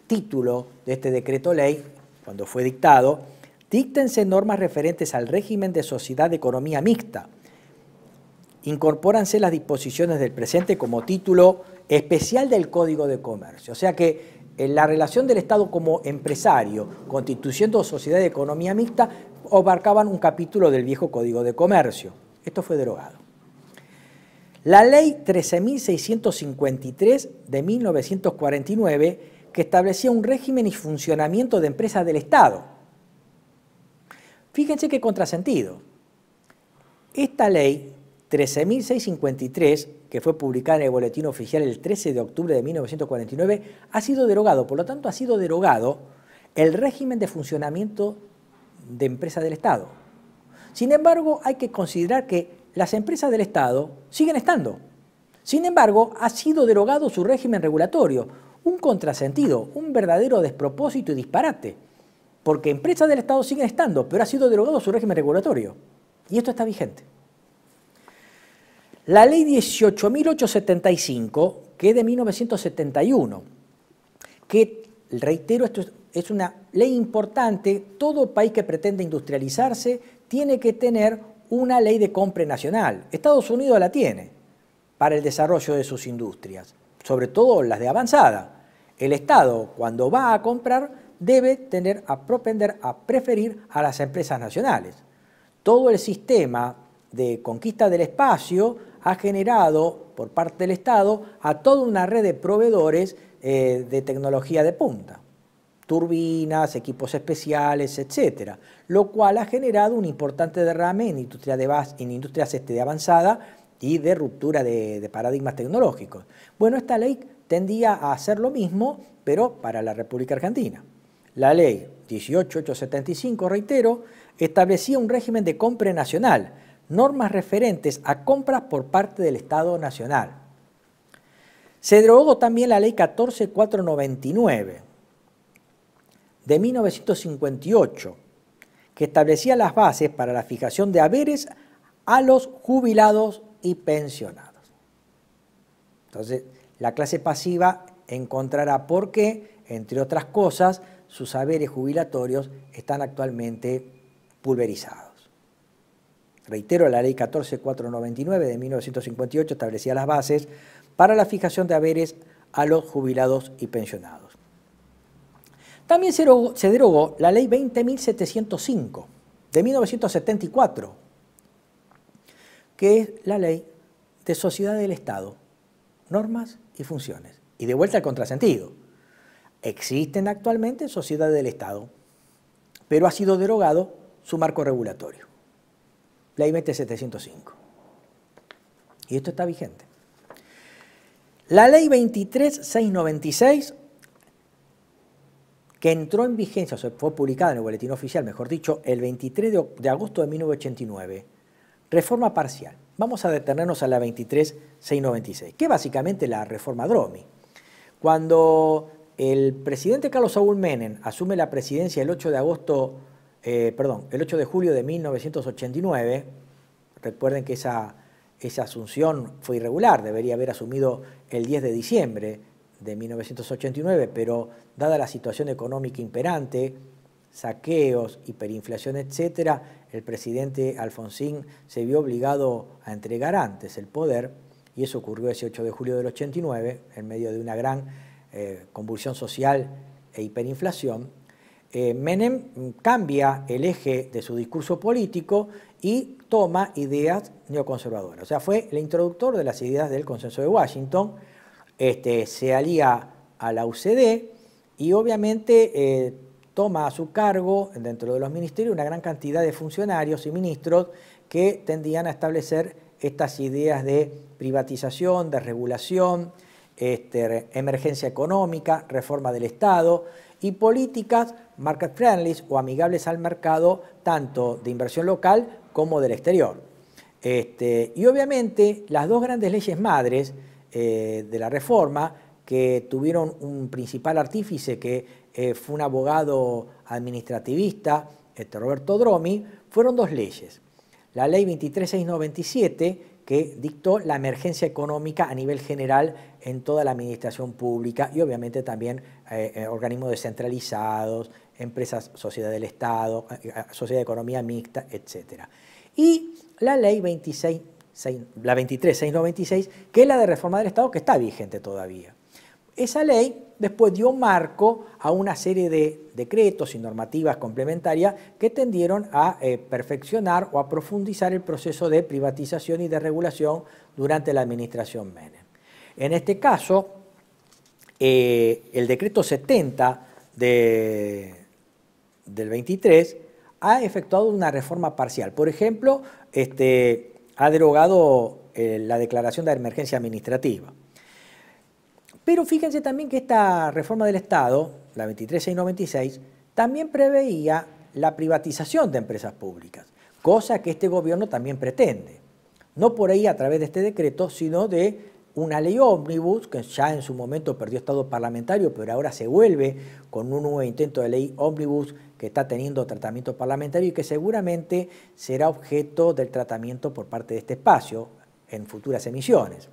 título de este decreto ley, cuando fue dictado, díctense normas referentes al régimen de sociedad de economía mixta. Incorpóranse las disposiciones del presente como título especial del Código de Comercio. O sea que la relación del Estado como empresario, constituyendo sociedad de economía mixta, abarcaban un capítulo del viejo Código de Comercio. Esto fue derogado. La ley 13.653 de 1949 que establecía un régimen y funcionamiento de empresas del Estado. Fíjense qué contrasentido. Esta ley 13.653, que fue publicada en el Boletín Oficial el 13 de octubre de 1949, ha sido derogado, por lo tanto ha sido derogado el régimen de funcionamiento de empresas del Estado. Sin embargo, hay que considerar que las empresas del Estado siguen estando. Sin embargo, ha sido derogado su régimen regulatorio, un contrasentido, un verdadero despropósito y disparate, porque empresas del Estado siguen estando, pero ha sido derogado su régimen regulatorio. Y esto está vigente. La ley 18.875, que es de 1971, que, reitero, esto es una ley importante, todo país que pretende industrializarse tiene que tener una ley de compra nacional. Estados Unidos la tiene para el desarrollo de sus industrias sobre todo las de avanzada. El Estado, cuando va a comprar, debe tener a propender a preferir a las empresas nacionales. Todo el sistema de conquista del espacio ha generado por parte del Estado a toda una red de proveedores eh, de tecnología de punta, turbinas, equipos especiales, etcétera, Lo cual ha generado un importante derrame en, industria de base, en industrias este, de avanzada y de ruptura de, paradigmas tecnológicos. Bueno, esta ley tendía a hacer lo mismo, pero para la República Argentina. La ley 18875, reitero, establecía un régimen de compra nacional, normas referentes a compras por parte del Estado Nacional. Se derogó también la ley 14499 de 1958, que establecía las bases para la fijación de haberes a los jubilados y pensionados. Entonces, la clase pasiva encontrará por qué, entre otras cosas, sus haberes jubilatorios están actualmente pulverizados. Reitero, la ley 14499 de 1958 establecía las bases para la fijación de haberes a los jubilados y pensionados. También se derogó, la ley 20.705 de 1974 que es la ley de sociedad del Estado, normas y funciones. Y de vuelta al contrasentido. Existen actualmente sociedades del Estado, pero ha sido derogado su marco regulatorio, Ley 20705. Y esto está vigente. La ley 23696, que entró en vigencia, o sea, fue publicada en el Boletín Oficial, mejor dicho, el 23 de, agosto de 1989, Reforma parcial. Vamos a detenernos a la 23696, que es básicamente la reforma Dromi. Cuando el presidente Carlos Saúl Menem asume la presidencia el 8 de agosto, eh, perdón, el 8 de julio de 1989, recuerden que esa, esa asunción fue irregular, debería haber asumido el 10 de diciembre de 1989, pero dada la situación económica imperante, saqueos, hiperinflación, etcétera, el presidente Alfonsín se vio obligado a entregar antes el poder, y eso ocurrió ese 8 de julio del 89, en medio de una gran eh, convulsión social e hiperinflación, eh, Menem cambia el eje de su discurso político y toma ideas neoconservadoras. O sea, fue el introductor de las ideas del consenso de Washington, este, se alía a la UCD y obviamente eh, toma a su cargo, dentro de los ministerios, una gran cantidad de funcionarios y ministros que tendían a establecer estas ideas de privatización, de regulación, este, emergencia económica, reforma del Estado y políticas market friendly o amigables al mercado tanto de inversión local como del exterior. Este, y obviamente las dos grandes leyes madres eh, de la reforma que tuvieron un principal artífice que eh, fue un abogado administrativista, este Roberto Dromi, fueron dos leyes. La ley 23697, que dictó la emergencia económica a nivel general en toda la administración pública y obviamente también eh, eh, organismos descentralizados, empresas, sociedad del Estado, sociedad de economía mixta, etc. Y la ley 26, la 23696, que es la de reforma del Estado, que está vigente todavía. Esa ley después dio marco a una serie de decretos y normativas complementarias que tendieron a eh, perfeccionar o a profundizar el proceso de privatización y de regulación durante la administración Menem. En este caso, eh, el decreto 70 del 23 ha efectuado una reforma parcial. Por ejemplo, este, ha derogado eh, la declaración de emergencia administrativa. Pero fíjense también que esta reforma del Estado, la 23696, también preveía la privatización de empresas públicas, cosa que este gobierno también pretende. No por ahí a través de este decreto, sino de una ley ómnibus, que ya en su momento perdió estado parlamentario, pero ahora se vuelve con un nuevo intento de ley ómnibus que está teniendo tratamiento parlamentario y que seguramente será objeto del tratamiento por parte de este espacio en futuras emisiones.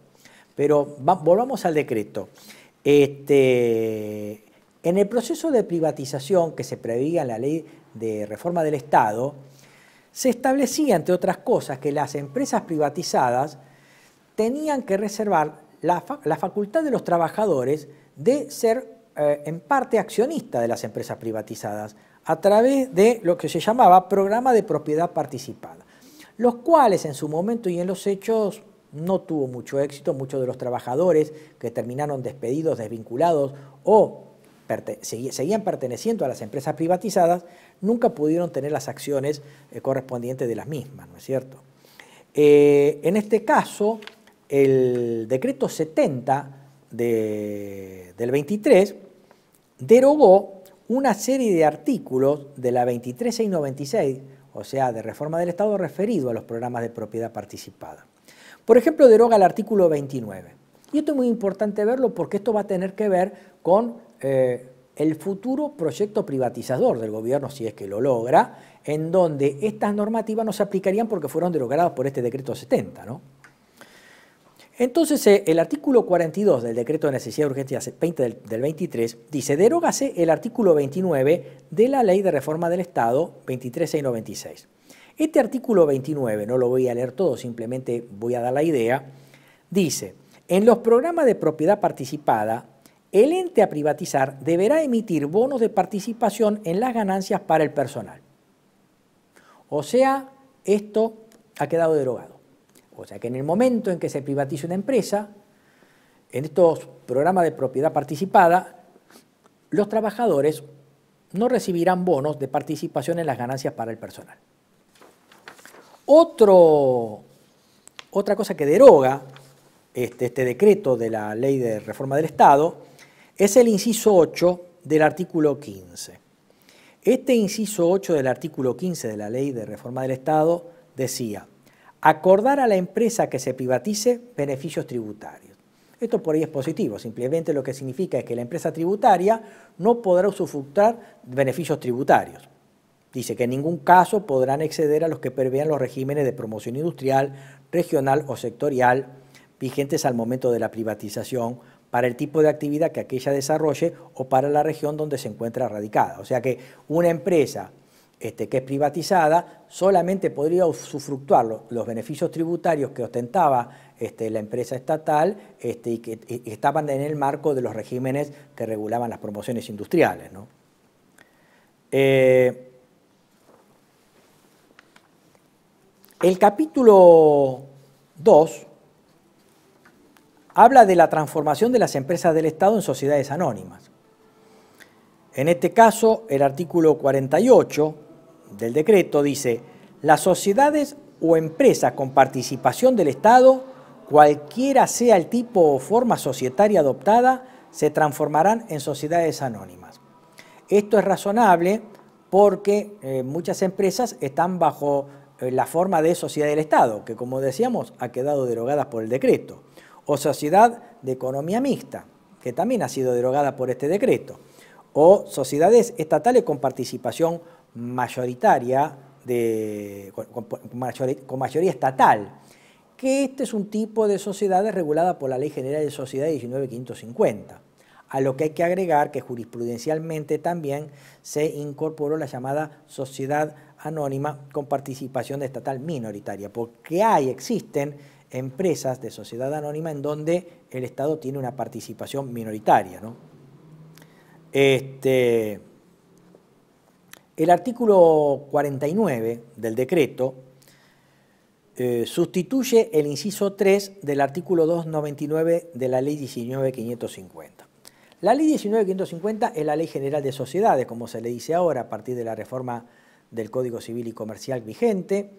Pero volvamos al decreto. Este, en el proceso de privatización que se prevía en la ley de reforma del Estado, se establecía, entre otras cosas, que las empresas privatizadas tenían que reservar la, facultad de los trabajadores de ser eh, en parte accionista de las empresas privatizadas a través de lo que se llamaba programa de propiedad participada, los cuales en su momento y en los hechos no tuvo mucho éxito, muchos de los trabajadores que terminaron despedidos, desvinculados o seguían perteneciendo a las empresas privatizadas, nunca pudieron tener las acciones eh, correspondientes de las mismas, ¿no es cierto? Eh, en este caso, el decreto 70 del 23 derogó una serie de artículos de la 23696, o sea, de reforma del Estado referido a los programas de propiedad participada. Por ejemplo, deroga el artículo 29. Y esto es muy importante verlo porque esto va a tener que ver con eh, el futuro proyecto privatizador del gobierno, si es que lo logra, en donde estas normativas no se aplicarían porque fueron derogadas por este decreto 70. Entonces, eh, el artículo 42 del decreto de necesidad de urgencia 20 del, del 23 dice, derógase el artículo 29 de la ley de reforma del Estado 23696. Este artículo 29, no lo voy a leer todo, simplemente voy a dar la idea, dice, en los programas de propiedad participada, el ente a privatizar deberá emitir bonos de participación en las ganancias para el personal. O sea, esto ha quedado derogado. O sea que en el momento en que se privatice una empresa, en estos programas de propiedad participada, los trabajadores no recibirán bonos de participación en las ganancias para el personal otra cosa que deroga este, este decreto de la ley de reforma del Estado es el inciso 8 del artículo 15. Este inciso 8 del artículo 15 de la ley de reforma del Estado decía, acordar a la empresa que se privatice beneficios tributarios. Esto por ahí es positivo, simplemente lo que significa es que la empresa tributaria no podrá usufructar beneficios tributarios. Dice que en ningún caso podrán exceder a los que prevean los regímenes de promoción industrial, regional o sectorial vigentes al momento de la privatización para el tipo de actividad que aquella desarrolle o para la región donde se encuentra radicada. O sea que una empresa este, que es privatizada solamente podría usufructuar los, beneficios tributarios que ostentaba este, la empresa estatal este, y que estaban en el marco de los regímenes que regulaban las promociones industriales. ¿no? Eh, El capítulo 2 habla de la transformación de las empresas del Estado en sociedades anónimas. En este caso, el artículo 48 del decreto dice, las sociedades o empresas con participación del Estado, cualquiera sea el tipo o forma societaria adoptada, se transformarán en sociedades anónimas. Esto es razonable porque eh, muchas empresas están bajo eh, la forma de sociedad del Estado, que como decíamos ha quedado derogada por el decreto, o sociedad de economía mixta, que también ha sido derogada por este decreto, o sociedades estatales con participación mayoritaria, de, con, mayoría, estatal, que este es un tipo de sociedades regulada por la Ley General de Sociedades 19550 a lo que hay que agregar que jurisprudencialmente también se incorporó la llamada sociedad anónima con participación estatal minoritaria, porque hay, existen empresas de sociedad anónima en donde el Estado tiene una participación minoritaria. Este, el artículo 49 del decreto eh, sustituye el inciso 3 del artículo 299 de la ley 19550. La ley 19550 es la ley general de sociedades, como se le dice ahora a partir de la reforma del Código Civil y Comercial vigente.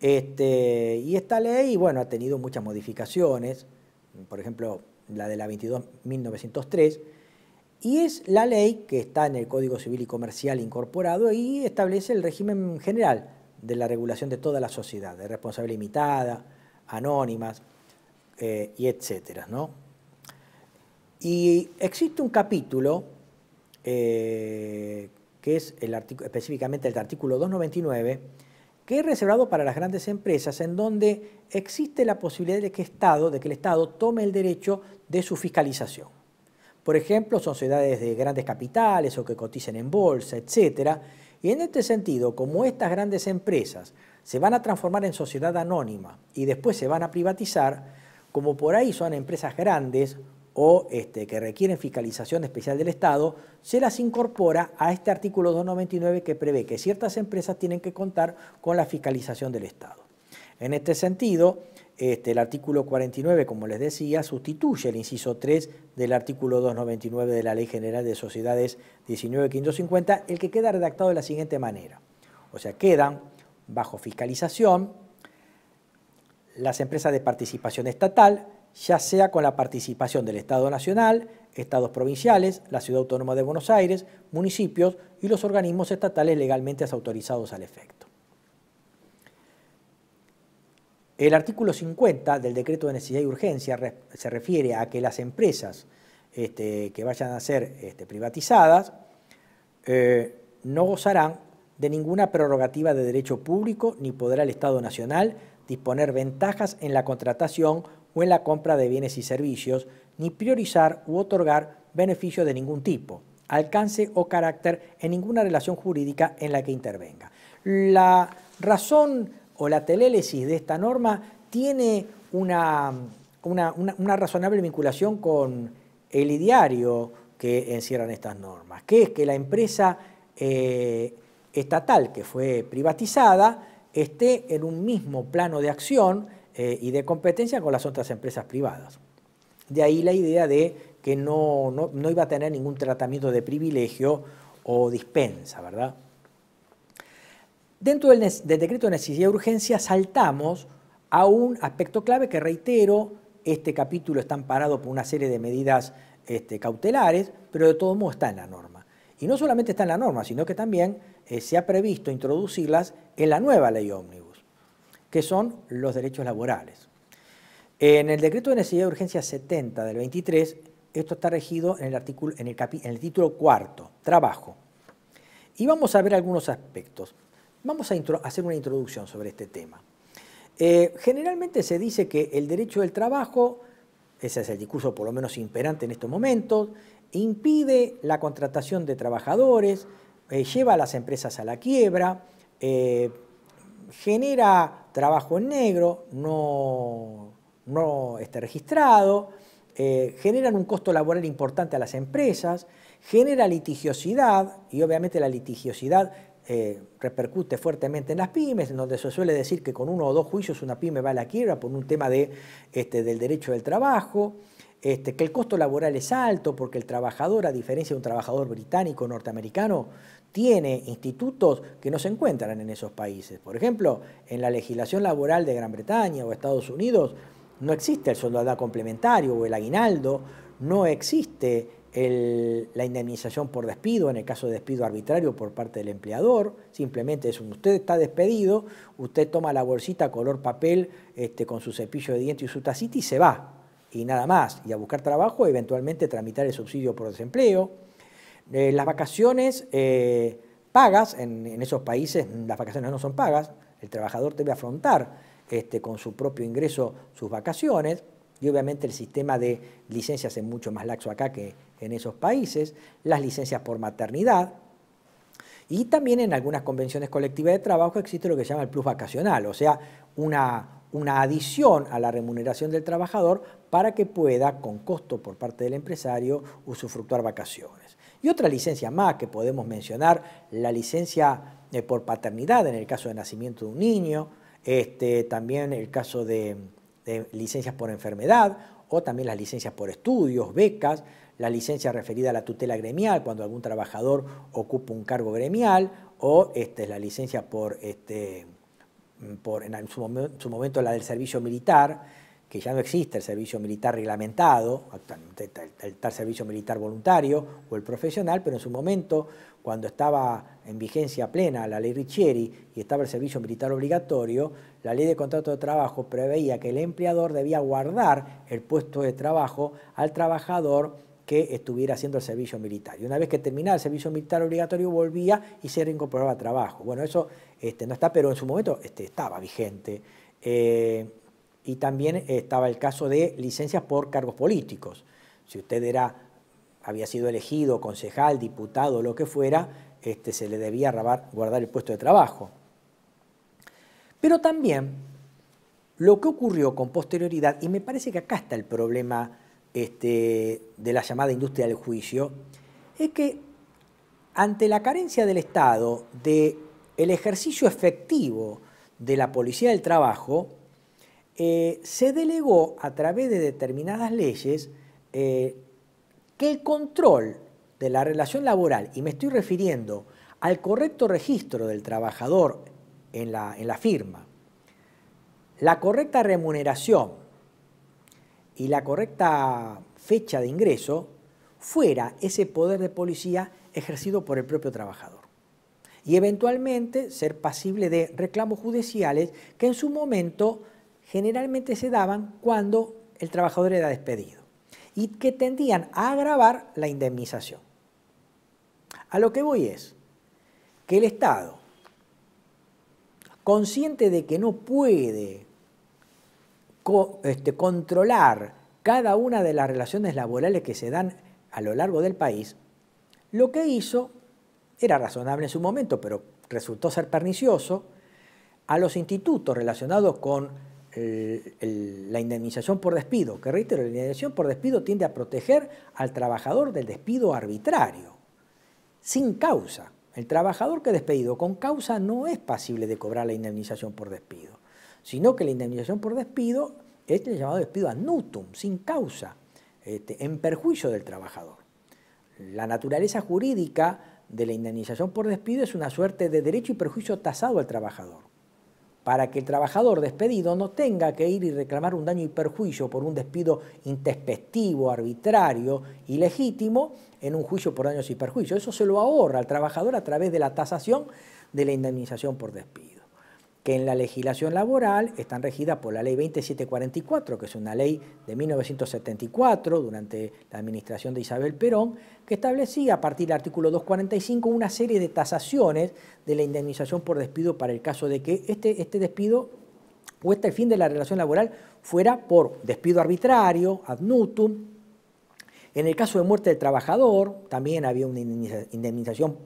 Este, y esta ley, bueno, ha tenido muchas modificaciones, por ejemplo, la de la 22.903, y es la ley que está en el Código Civil y Comercial incorporado y establece el régimen general de la regulación de toda la sociedad, de responsabilidad limitada, anónimas, eh, y etcétera, Y existe un capítulo eh, que es el específicamente el artículo 299, que es reservado para las grandes empresas, en donde existe la posibilidad de que, Estado, de que el Estado tome el derecho de su fiscalización. Por ejemplo, son sociedades de grandes capitales o que coticen en bolsa, etc. Y en este sentido, como estas grandes empresas se van a transformar en sociedad anónima y después se van a privatizar, como por ahí son empresas grandes, o este, que requieren fiscalización especial del Estado, se las incorpora a este artículo 299 que prevé que ciertas empresas tienen que contar con la fiscalización del Estado. En este sentido, este, el artículo 49, como les decía, sustituye el inciso 3 del artículo 299 de la Ley General de Sociedades 19.550, el que queda redactado de la siguiente manera. O sea, quedan bajo fiscalización las empresas de participación estatal, ya sea con la participación del Estado Nacional, estados provinciales, la Ciudad Autónoma de Buenos Aires, municipios y los organismos estatales legalmente autorizados al efecto. El artículo 50 del decreto de necesidad y urgencia se refiere a que las empresas este, que vayan a ser este, privatizadas eh, no gozarán de ninguna prerrogativa de derecho público ni podrá el Estado Nacional disponer ventajas en la contratación o en la compra de bienes y servicios, ni priorizar u otorgar beneficio de ningún tipo, alcance o carácter en ninguna relación jurídica en la que intervenga. La razón o la telélesis de esta norma tiene una, razonable vinculación con el ideario que encierran estas normas, que es que la empresa eh, estatal que fue privatizada esté en un mismo plano de acción eh, y de competencia con las otras empresas privadas. De ahí la idea de que no, iba a tener ningún tratamiento de privilegio o dispensa, ¿verdad? Dentro del, decreto de necesidad y urgencia saltamos a un aspecto clave que reitero, este capítulo está amparado por una serie de medidas este, cautelares, pero de todo modo está en la norma. Y no solamente está en la norma, sino que también eh, se ha previsto introducirlas en la nueva ley OMNI que son los derechos laborales. En el decreto de necesidad de urgencia 70 del 23, esto está regido en el, artículo, en el, en el título cuarto, trabajo. Y vamos a ver algunos aspectos. Vamos a hacer una introducción sobre este tema. Eh, generalmente se dice que el derecho del trabajo, ese es el discurso por lo menos imperante en estos momentos, impide la contratación de trabajadores, eh, lleva a las empresas a la quiebra, eh, genera trabajo en negro, no, no está registrado, eh, generan un costo laboral importante a las empresas, genera litigiosidad y obviamente la litigiosidad eh, repercute fuertemente en las pymes, en donde se suele decir que con uno o dos juicios una pyme va a la quiebra por un tema este, del derecho del trabajo. Este, que el costo laboral es alto porque el trabajador, a diferencia de un trabajador británico o norteamericano, tiene institutos que no se encuentran en esos países. Por ejemplo, en la legislación laboral de Gran Bretaña o Estados Unidos no existe el soldado complementario o el aguinaldo, no existe la indemnización por despido en el caso de despido arbitrario por parte del empleador, simplemente es un, usted está despedido, usted toma la bolsita color papel este, con su cepillo de dientes y su tacita y se va y nada más, y a buscar trabajo, eventualmente tramitar el subsidio por desempleo. Eh, las vacaciones eh, pagas, en, esos países las vacaciones no son pagas, el trabajador debe afrontar este, con su propio ingreso sus vacaciones, y obviamente el sistema de licencias es mucho más laxo acá que en esos países, las licencias por maternidad, y también en algunas convenciones colectivas de trabajo existe lo que se llama el plus vacacional, o sea, una, una adición a la remuneración del trabajador para que pueda, con costo por parte del empresario, usufructuar vacaciones. Y otra licencia más que podemos mencionar, la licencia eh, por paternidad en el caso de nacimiento de un niño, este, también el caso de, licencias por enfermedad o también las licencias por estudios, becas, la licencia referida a la tutela gremial cuando algún trabajador ocupa un cargo gremial o este, la licencia por... Este, en su, momento la del servicio militar, que ya no existe el servicio militar reglamentado, actualmente el, servicio militar voluntario o el profesional, pero en su momento, cuando estaba en vigencia plena la ley Riccieri y estaba el servicio militar obligatorio, la ley de contrato de trabajo preveía que el empleador debía guardar el puesto de trabajo al trabajador que estuviera haciendo el servicio militar. Y una vez que terminaba el servicio militar obligatorio, volvía y se reincorporaba a trabajo. Bueno, eso este, no está, pero en su momento este, estaba vigente. Eh, y también estaba el caso de licencias por cargos políticos. Si usted era, había sido elegido concejal, diputado, lo que fuera, este, se le debía guardar el puesto de trabajo. Pero también lo que ocurrió con posterioridad, y me parece que acá está el problema este, de la llamada industria del juicio, es que ante la carencia del Estado de el ejercicio efectivo de la policía del trabajo, eh, se delegó a través de determinadas leyes eh, que el control de la relación laboral, y me estoy refiriendo al correcto registro del trabajador en la, en la firma, la correcta remuneración, y la correcta fecha de ingreso fuera ese poder de policía ejercido por el propio trabajador y eventualmente ser pasible de reclamos judiciales que en su momento generalmente se daban cuando el trabajador era despedido y que tendían a agravar la indemnización. A lo que voy es que el Estado, consciente de que no puede este, controlar cada una de las relaciones laborales que se dan a lo largo del país, lo que hizo era razonable en su momento, pero resultó ser pernicioso, a los institutos relacionados con la indemnización por despido, que reitero, la indemnización por despido tiende a proteger al trabajador del despido arbitrario, sin causa. El trabajador que despedido con causa no es pasible de cobrar la indemnización por despido sino que la indemnización por despido es el llamado despido a nutum, sin causa, este, en perjuicio del trabajador. La naturaleza jurídica de la indemnización por despido es una suerte de derecho y perjuicio tasado al trabajador, para que el trabajador despedido no tenga que ir y reclamar un daño y perjuicio por un despido intespectivo, arbitrario, ilegítimo en un juicio por daños y perjuicios. Eso se lo ahorra al trabajador a través de la tasación de la indemnización por despido que en la legislación laboral están regidas por la ley 2744, que es una ley de 1974, durante la administración de Isabel Perón, que establecía a partir del artículo 245 una serie de tasaciones de la indemnización por despido para el caso de que este, este despido o este fin de la relación laboral fuera por despido arbitrario, ad nutum. En el caso de muerte del trabajador, también había una indemnización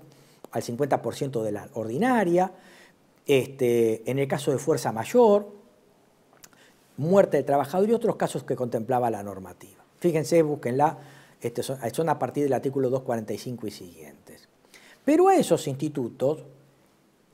al 50% de la ordinaria. Este, en el caso de fuerza mayor, muerte del trabajador y otros casos que contemplaba la normativa. Fíjense, búsquenla, este, son, a partir del artículo 245 y siguientes. Pero a esos institutos,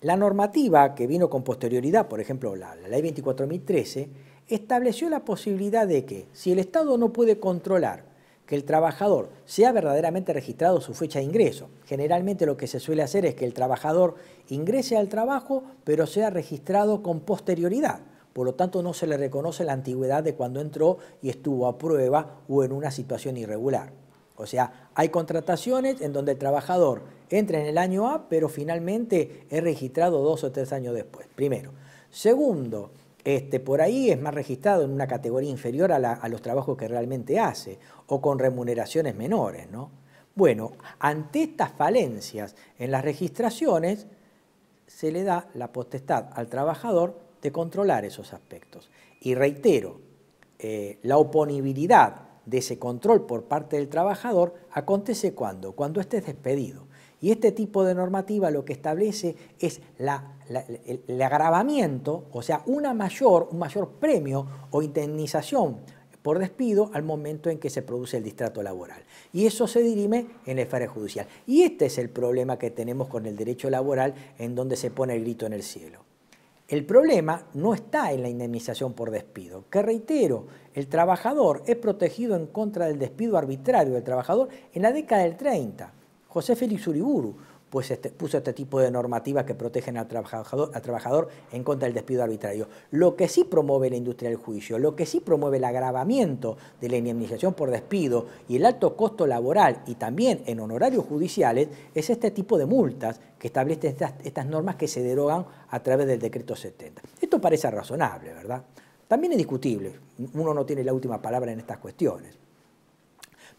la normativa que vino con posterioridad, por ejemplo, la ley 24.013, estableció la posibilidad de que si el Estado no puede controlar que el trabajador sea verdaderamente registrado su fecha de ingreso. Generalmente lo que se suele hacer es que el trabajador ingrese al trabajo, pero sea registrado con posterioridad. Por lo tanto, no se le reconoce la antigüedad de cuando entró y estuvo a prueba o en una situación irregular. O sea, hay contrataciones en donde el trabajador entra en el año A, pero finalmente es registrado dos o tres años después. Primero. Segundo, este, por ahí es más registrado en una categoría inferior a, los trabajos que realmente hace o con remuneraciones menores. Bueno, ante estas falencias en las registraciones, se le da la potestad al trabajador de controlar esos aspectos. Y reitero, eh, la oponibilidad de ese control por parte del trabajador acontece cuando, cuando estés despedido. Y este tipo de normativa lo que establece es el, agravamiento, o sea, una mayor, un mayor premio o indemnización por despido al momento en que se produce el distrato laboral. Y eso se dirime en el esfera judicial. Y este es el problema que tenemos con el derecho laboral en donde se pone el grito en el cielo. El problema no está en la indemnización por despido, que reitero, el trabajador es protegido en contra del despido arbitrario del trabajador en la década del 30. José Félix Uriburu pues este, puso este tipo de normativas que protegen al trabajador, trabajador en contra del despido arbitrario. Lo que sí promueve la industria del juicio, lo que sí promueve el agravamiento de la indemnización por despido y el alto costo laboral y también en honorarios judiciales es este tipo de multas que establecen estas normas que se derogan a través del decreto 70. Esto parece razonable, ¿verdad? También es discutible, uno no tiene la última palabra en estas cuestiones.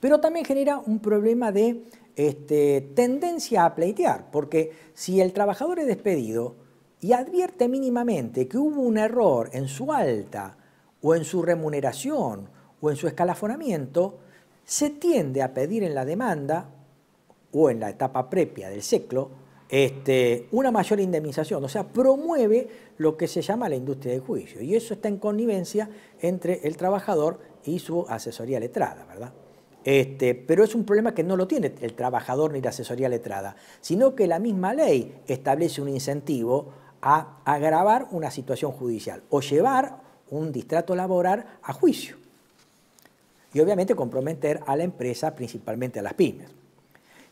Pero también genera un problema de este, tendencia a pleitear, porque si el trabajador es despedido y advierte mínimamente que hubo un error en su alta o en su remuneración o en su escalafonamiento, se tiende a pedir en la demanda o en la etapa previa del seclo este, una mayor indemnización, o sea, promueve lo que se llama la industria del juicio y eso está en connivencia entre el trabajador y su asesoría letrada, ¿verdad? Este, pero es un problema que no lo tiene el trabajador ni la asesoría letrada, sino que la misma ley establece un incentivo a agravar una situación judicial o llevar un distrato laboral a juicio. Y obviamente comprometer a la empresa, principalmente a las pymes.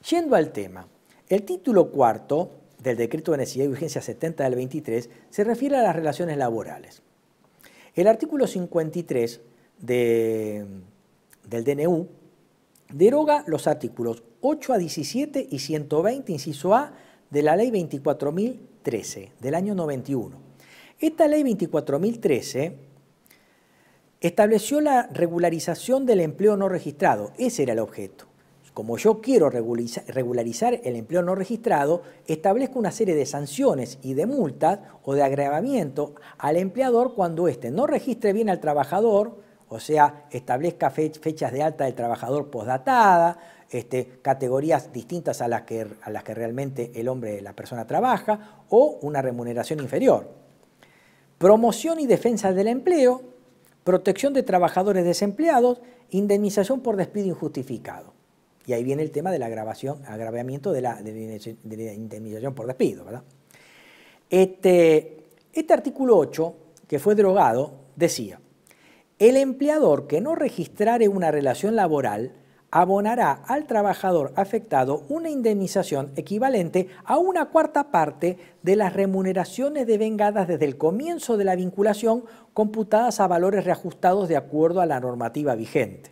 Yendo al tema, el título cuarto del decreto de necesidad y urgencia 70 del 23 se refiere a las relaciones laborales. El artículo 53 del DNU Deroga los artículos 8 a 17 y 120, inciso A, de la Ley 24.013 del año 91. Esta Ley 24.013 estableció la regularización del empleo no registrado. Ese era el objeto. Como yo quiero regularizar el empleo no registrado, establezco una serie de sanciones y de multas o de agravamiento al empleador cuando éste no registre bien al trabajador, o sea, establezca fechas de alta del trabajador posdatada, este, categorías distintas a las, que, a las que realmente el hombre, la persona trabaja, o una remuneración inferior. Promoción y defensa del empleo, protección de trabajadores desempleados, indemnización por despido injustificado. Y ahí viene el tema del agravamiento de la, de indemnización por despido. Este, este artículo 8, que fue derogado, decía, el empleador que no registrare una relación laboral abonará al trabajador afectado una indemnización equivalente a una cuarta parte de las remuneraciones devengadas desde el comienzo de la vinculación computadas a valores reajustados de acuerdo a la normativa vigente.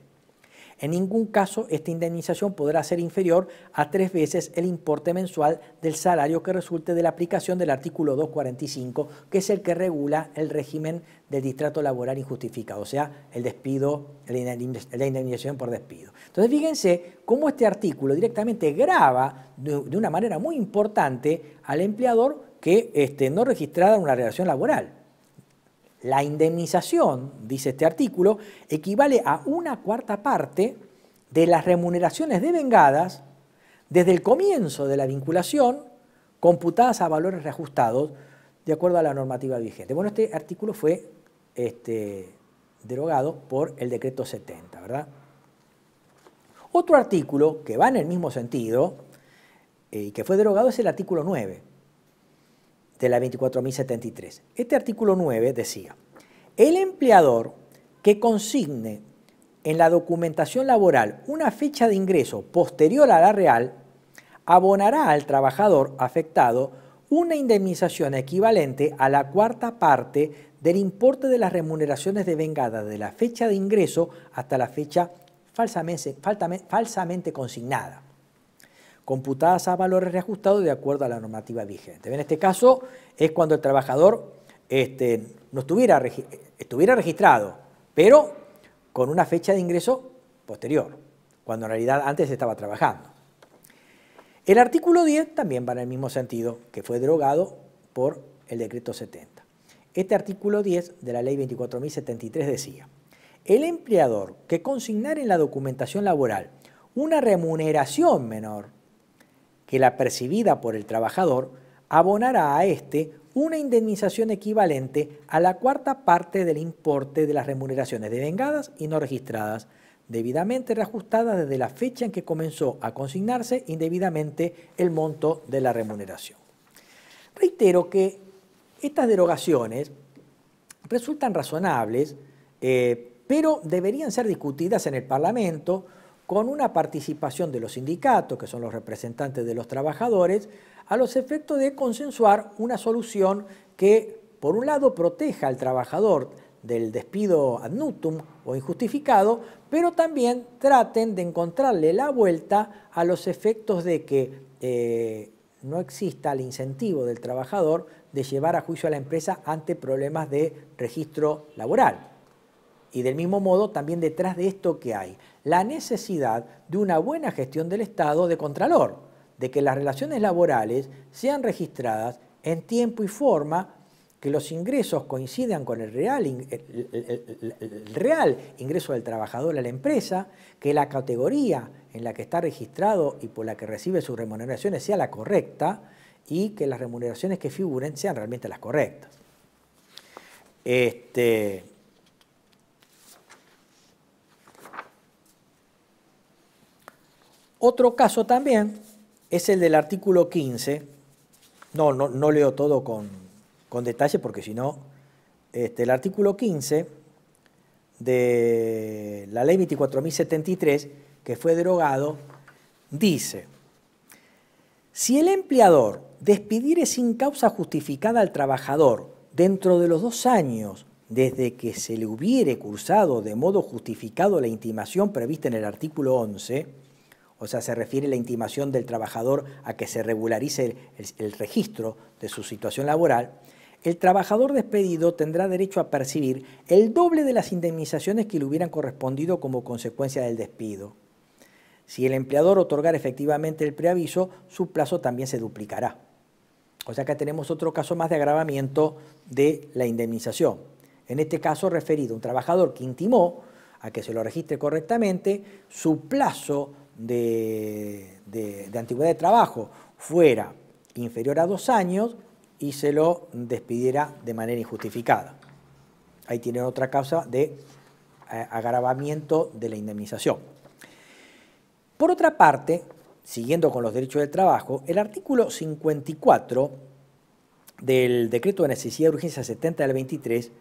En ningún caso esta indemnización podrá ser inferior a tres veces el importe mensual del salario que resulte de la aplicación del artículo 245, que es el que regula el régimen del distrato laboral injustificado, o sea, el despido, la indemnización por despido. Entonces, fíjense cómo este artículo directamente graba de una manera muy importante al empleador que este, no registraba una relación laboral. La indemnización, dice este artículo, equivale a una cuarta parte de las remuneraciones devengadas desde el comienzo de la vinculación computadas a valores reajustados de acuerdo a la normativa vigente. Bueno, este artículo fue este, derogado por el decreto 70, ¿verdad? Otro artículo que va en el mismo sentido eh, y que fue derogado es el artículo 9 de la 24.073. Este artículo 9 decía, el empleador que consigne en la documentación laboral una fecha de ingreso posterior a la real, abonará al trabajador afectado una indemnización equivalente a la cuarta parte del importe de las remuneraciones vengada de la fecha de ingreso hasta la fecha falsamente consignada computadas a valores reajustados de acuerdo a la normativa vigente. En este caso es cuando el trabajador este, no estuviera, estuviera registrado, pero con una fecha de ingreso posterior, cuando en realidad antes estaba trabajando. El artículo 10 también va en el mismo sentido, que fue derogado por el decreto 70. Este artículo 10 de la ley 24.073 decía, el empleador que consignar en la documentación laboral una remuneración menor que la percibida por el trabajador, abonará a éste una indemnización equivalente a la cuarta parte del importe de las remuneraciones devengadas y no registradas, debidamente reajustadas desde la fecha en que comenzó a consignarse indebidamente el monto de la remuneración. Reitero que estas derogaciones resultan razonables, eh, pero deberían ser discutidas en el Parlamento con una participación de los sindicatos, que son los representantes de los trabajadores, a los efectos de consensuar una solución que, por un lado, proteja al trabajador del despido ad nutum o injustificado, pero también traten de encontrarle la vuelta a los efectos de que eh, no exista el incentivo del trabajador de llevar a juicio a la empresa ante problemas de registro laboral. Y del mismo modo, también detrás de esto que hay la necesidad de una buena gestión del Estado de Contralor, de que las relaciones laborales sean registradas en tiempo y forma, que los ingresos coincidan con el real, ingreso del trabajador a la empresa, que la categoría en la que está registrado y por la que recibe sus remuneraciones sea la correcta y que las remuneraciones que figuren sean realmente las correctas. Este, Otro caso también es el del artículo 15. No, no, leo todo con, detalle porque si no, este, el artículo 15 de la ley 24.073, que fue derogado, dice, si el empleador despidiere sin causa justificada al trabajador dentro de los dos años desde que se le hubiere cursado de modo justificado la intimación prevista en el artículo 11, o sea, se refiere la intimación del trabajador a que se regularice el, registro de su situación laboral, el trabajador despedido tendrá derecho a percibir el doble de las indemnizaciones que le hubieran correspondido como consecuencia del despido. Si el empleador otorgar efectivamente el preaviso, su plazo también se duplicará. O sea, que tenemos otro caso más de agravamiento de la indemnización. En este caso referido a un trabajador que intimó a que se lo registre correctamente, su plazo de, antigüedad de trabajo fuera inferior a dos años y se lo despidiera de manera injustificada. Ahí tienen otra causa de eh, agravamiento de la indemnización. Por otra parte, siguiendo con los derechos del trabajo, el artículo 54 del Decreto de Necesidad de Urgencia 70 del 23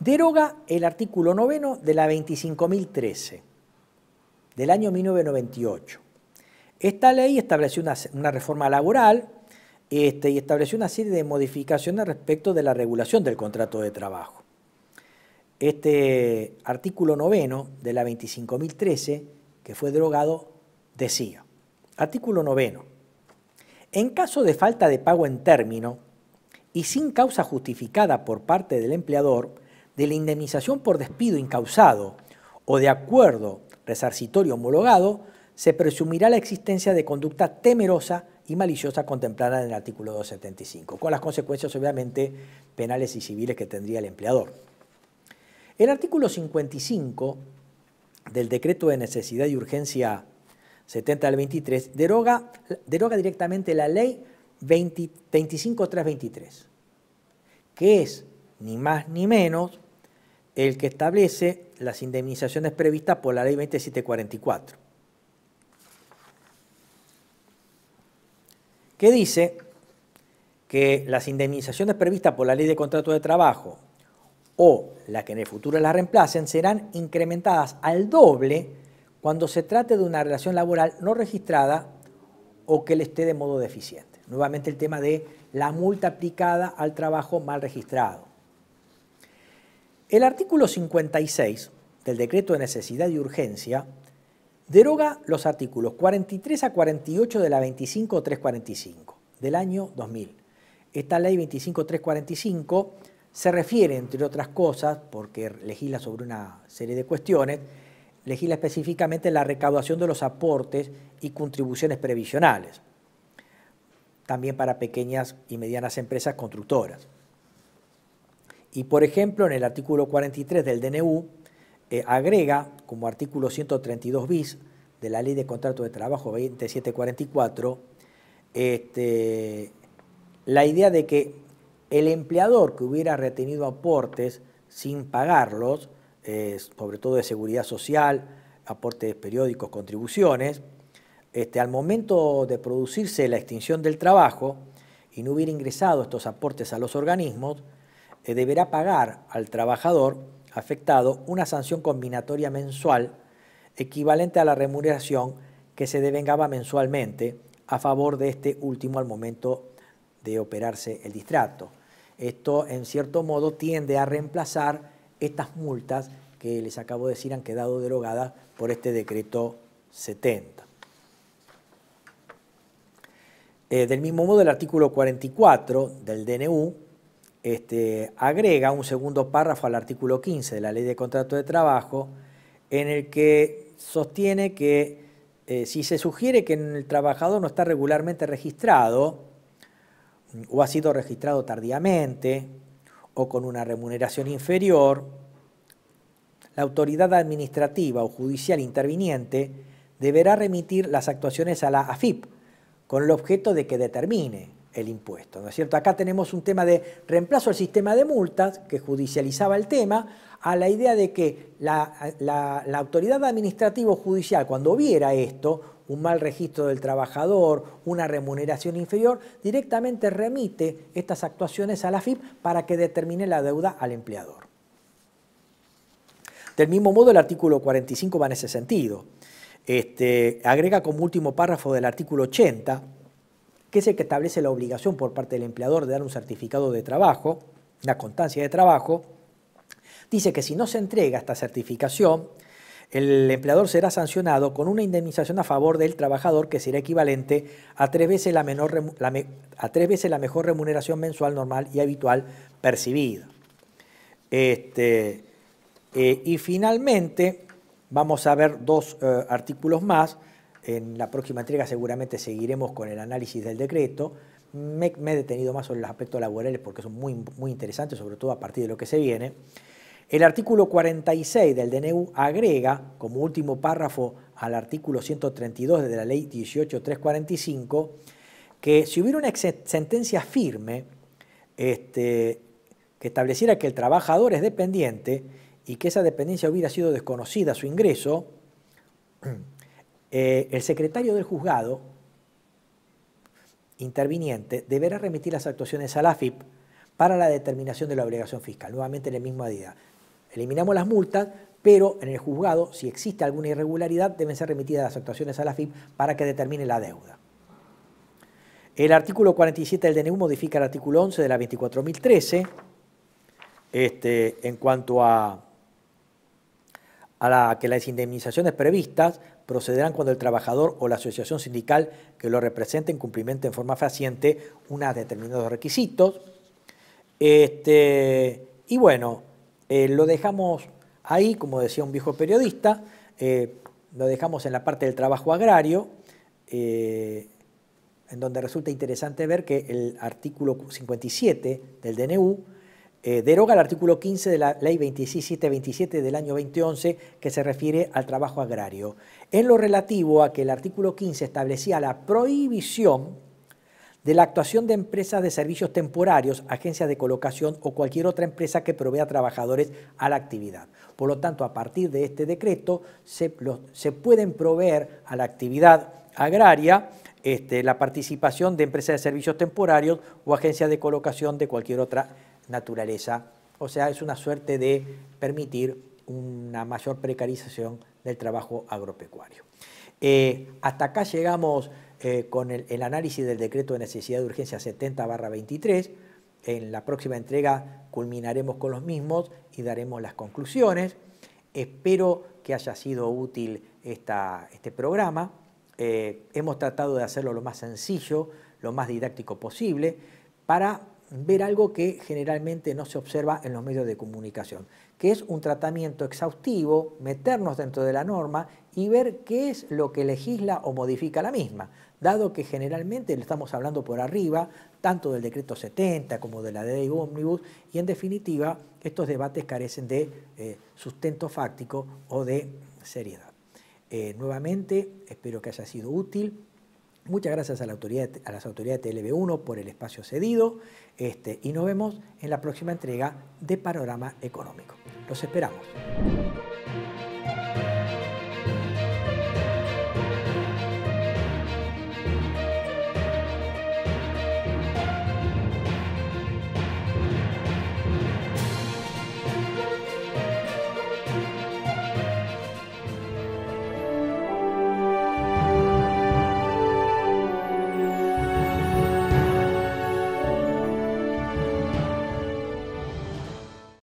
deroga el artículo noveno de la 25.013 del año 1998. Esta ley estableció una, reforma laboral este, y estableció una serie de modificaciones respecto de la regulación del contrato de trabajo. Este artículo noveno de la 25.013, que fue derogado, decía, artículo noveno, en caso de falta de pago en término y sin causa justificada por parte del empleador de la indemnización por despido incausado o de acuerdo resarcitorio homologado, se presumirá la existencia de conducta temerosa y maliciosa contemplada en el artículo 275, con las consecuencias obviamente penales y civiles que tendría el empleador. El artículo 55 del decreto de necesidad y urgencia 70 al 23 deroga, deroga directamente la ley 25.323, que es ni más ni menos el que establece las indemnizaciones previstas por la ley 2744, que dice que las indemnizaciones previstas por la ley de contrato de trabajo o la que en el futuro las reemplacen serán incrementadas al doble cuando se trate de una relación laboral no registrada o que le esté de modo deficiente. Nuevamente el tema de la multa aplicada al trabajo mal registrado. El artículo 56 del decreto de necesidad y urgencia deroga los artículos 43 a 48 de la 25345 del año 2000. Esta ley 25345 se refiere, entre otras cosas, porque legisla sobre una serie de cuestiones, legisla específicamente la recaudación de los aportes y contribuciones previsionales, también para pequeñas y medianas empresas constructoras. Y por ejemplo, en el artículo 43 del DNU eh, agrega como artículo 132 bis de la Ley de Contrato de Trabajo 2744 este, la idea de que el empleador que hubiera retenido aportes sin pagarlos, eh, sobre todo de seguridad social, aportes periódicos, contribuciones, este, al momento de producirse la extinción del trabajo y no hubiera ingresado estos aportes a los organismos, eh, deberá pagar al trabajador afectado una sanción combinatoria mensual equivalente a la remuneración que se devengaba mensualmente a favor de este último al momento de operarse el distrato. Esto, en cierto modo, tiende a reemplazar estas multas que les acabo de decir han quedado derogadas por este decreto 70. Eh, del mismo modo, el artículo 44 del DNU este, agrega un segundo párrafo al artículo 15 de la Ley de Contrato de Trabajo, en el que sostiene que eh, si se sugiere que el trabajador no está regularmente registrado o ha sido registrado tardíamente o con una remuneración inferior, la autoridad administrativa o judicial interviniente deberá remitir las actuaciones a la AFIP con el objeto de que determine el impuesto. ¿no es cierto? Acá tenemos un tema de reemplazo al sistema de multas, que judicializaba el tema, a la idea de que la, autoridad administrativa o judicial, cuando viera esto, un mal registro del trabajador, una remuneración inferior, directamente remite estas actuaciones a la FIP para que determine la deuda al empleador. Del mismo modo, el artículo 45 va en ese sentido. Este, agrega como último párrafo del artículo 80 que es el que establece la obligación por parte del empleador de dar un certificado de trabajo, una constancia de trabajo, dice que si no se entrega esta certificación, el empleador será sancionado con una indemnización a favor del trabajador que será equivalente a tres veces la, mejor remuneración mensual normal y habitual percibida. Este, eh, y finalmente, vamos a ver dos eh, artículos más en la próxima entrega seguramente seguiremos con el análisis del decreto. Me, he detenido más sobre los aspectos laborales porque son muy, muy interesantes, sobre todo a partir de lo que se viene. El artículo 46 del DNU agrega como último párrafo al artículo 132 de la ley 18345 que si hubiera una sentencia firme este, que estableciera que el trabajador es dependiente y que esa dependencia hubiera sido desconocida su ingreso, eh, el secretario del juzgado interviniente deberá remitir las actuaciones a la AFIP para la determinación de la obligación fiscal, nuevamente en la mismo día. Eliminamos las multas, pero en el juzgado, si existe alguna irregularidad, deben ser remitidas las actuaciones a la AFIP para que determine la deuda. El artículo 47 del DNU modifica el artículo 11 de la 24.013 este, en cuanto a, a que las indemnizaciones previstas procederán cuando el trabajador o la asociación sindical que lo representen cumplimente en forma faciente unos determinados requisitos. Este, y bueno, eh, lo dejamos ahí, como decía un viejo periodista, eh, lo dejamos en la parte del trabajo agrario, eh, en donde resulta interesante ver que el artículo 57 del DNU eh, deroga el artículo 15 de la Ley 26727 del año 2011 que se refiere al trabajo agrario. En lo relativo a que el artículo 15 establecía la prohibición de la actuación de empresas de servicios temporarios, agencias de colocación o cualquier otra empresa que provea trabajadores a la actividad. Por lo tanto, a partir de este decreto se, pueden proveer a la actividad agraria este, la participación de empresas de servicios temporarios o agencias de colocación de cualquier otra naturaleza. O sea, es una suerte de permitir una mayor precarización del trabajo agropecuario. Eh, hasta acá llegamos eh, con el, análisis del decreto de necesidad de urgencia 70-23. En la próxima entrega culminaremos con los mismos y daremos las conclusiones. Espero que haya sido útil este programa. Eh, hemos tratado de hacerlo lo más sencillo, lo más didáctico posible, para ver algo que generalmente no se observa en los medios de comunicación, que es un tratamiento exhaustivo, meternos dentro de la norma y ver qué es lo que legisla o modifica la misma, dado que generalmente le estamos hablando por arriba, tanto del decreto 70 como de la ley Omnibus, y en definitiva estos debates carecen de eh, sustento fáctico o de seriedad. Eh, nuevamente, espero que haya sido útil Muchas gracias a, las autoridades de TLB1 por el espacio cedido este, y nos vemos en la próxima entrega de Panorama Económico. Los esperamos.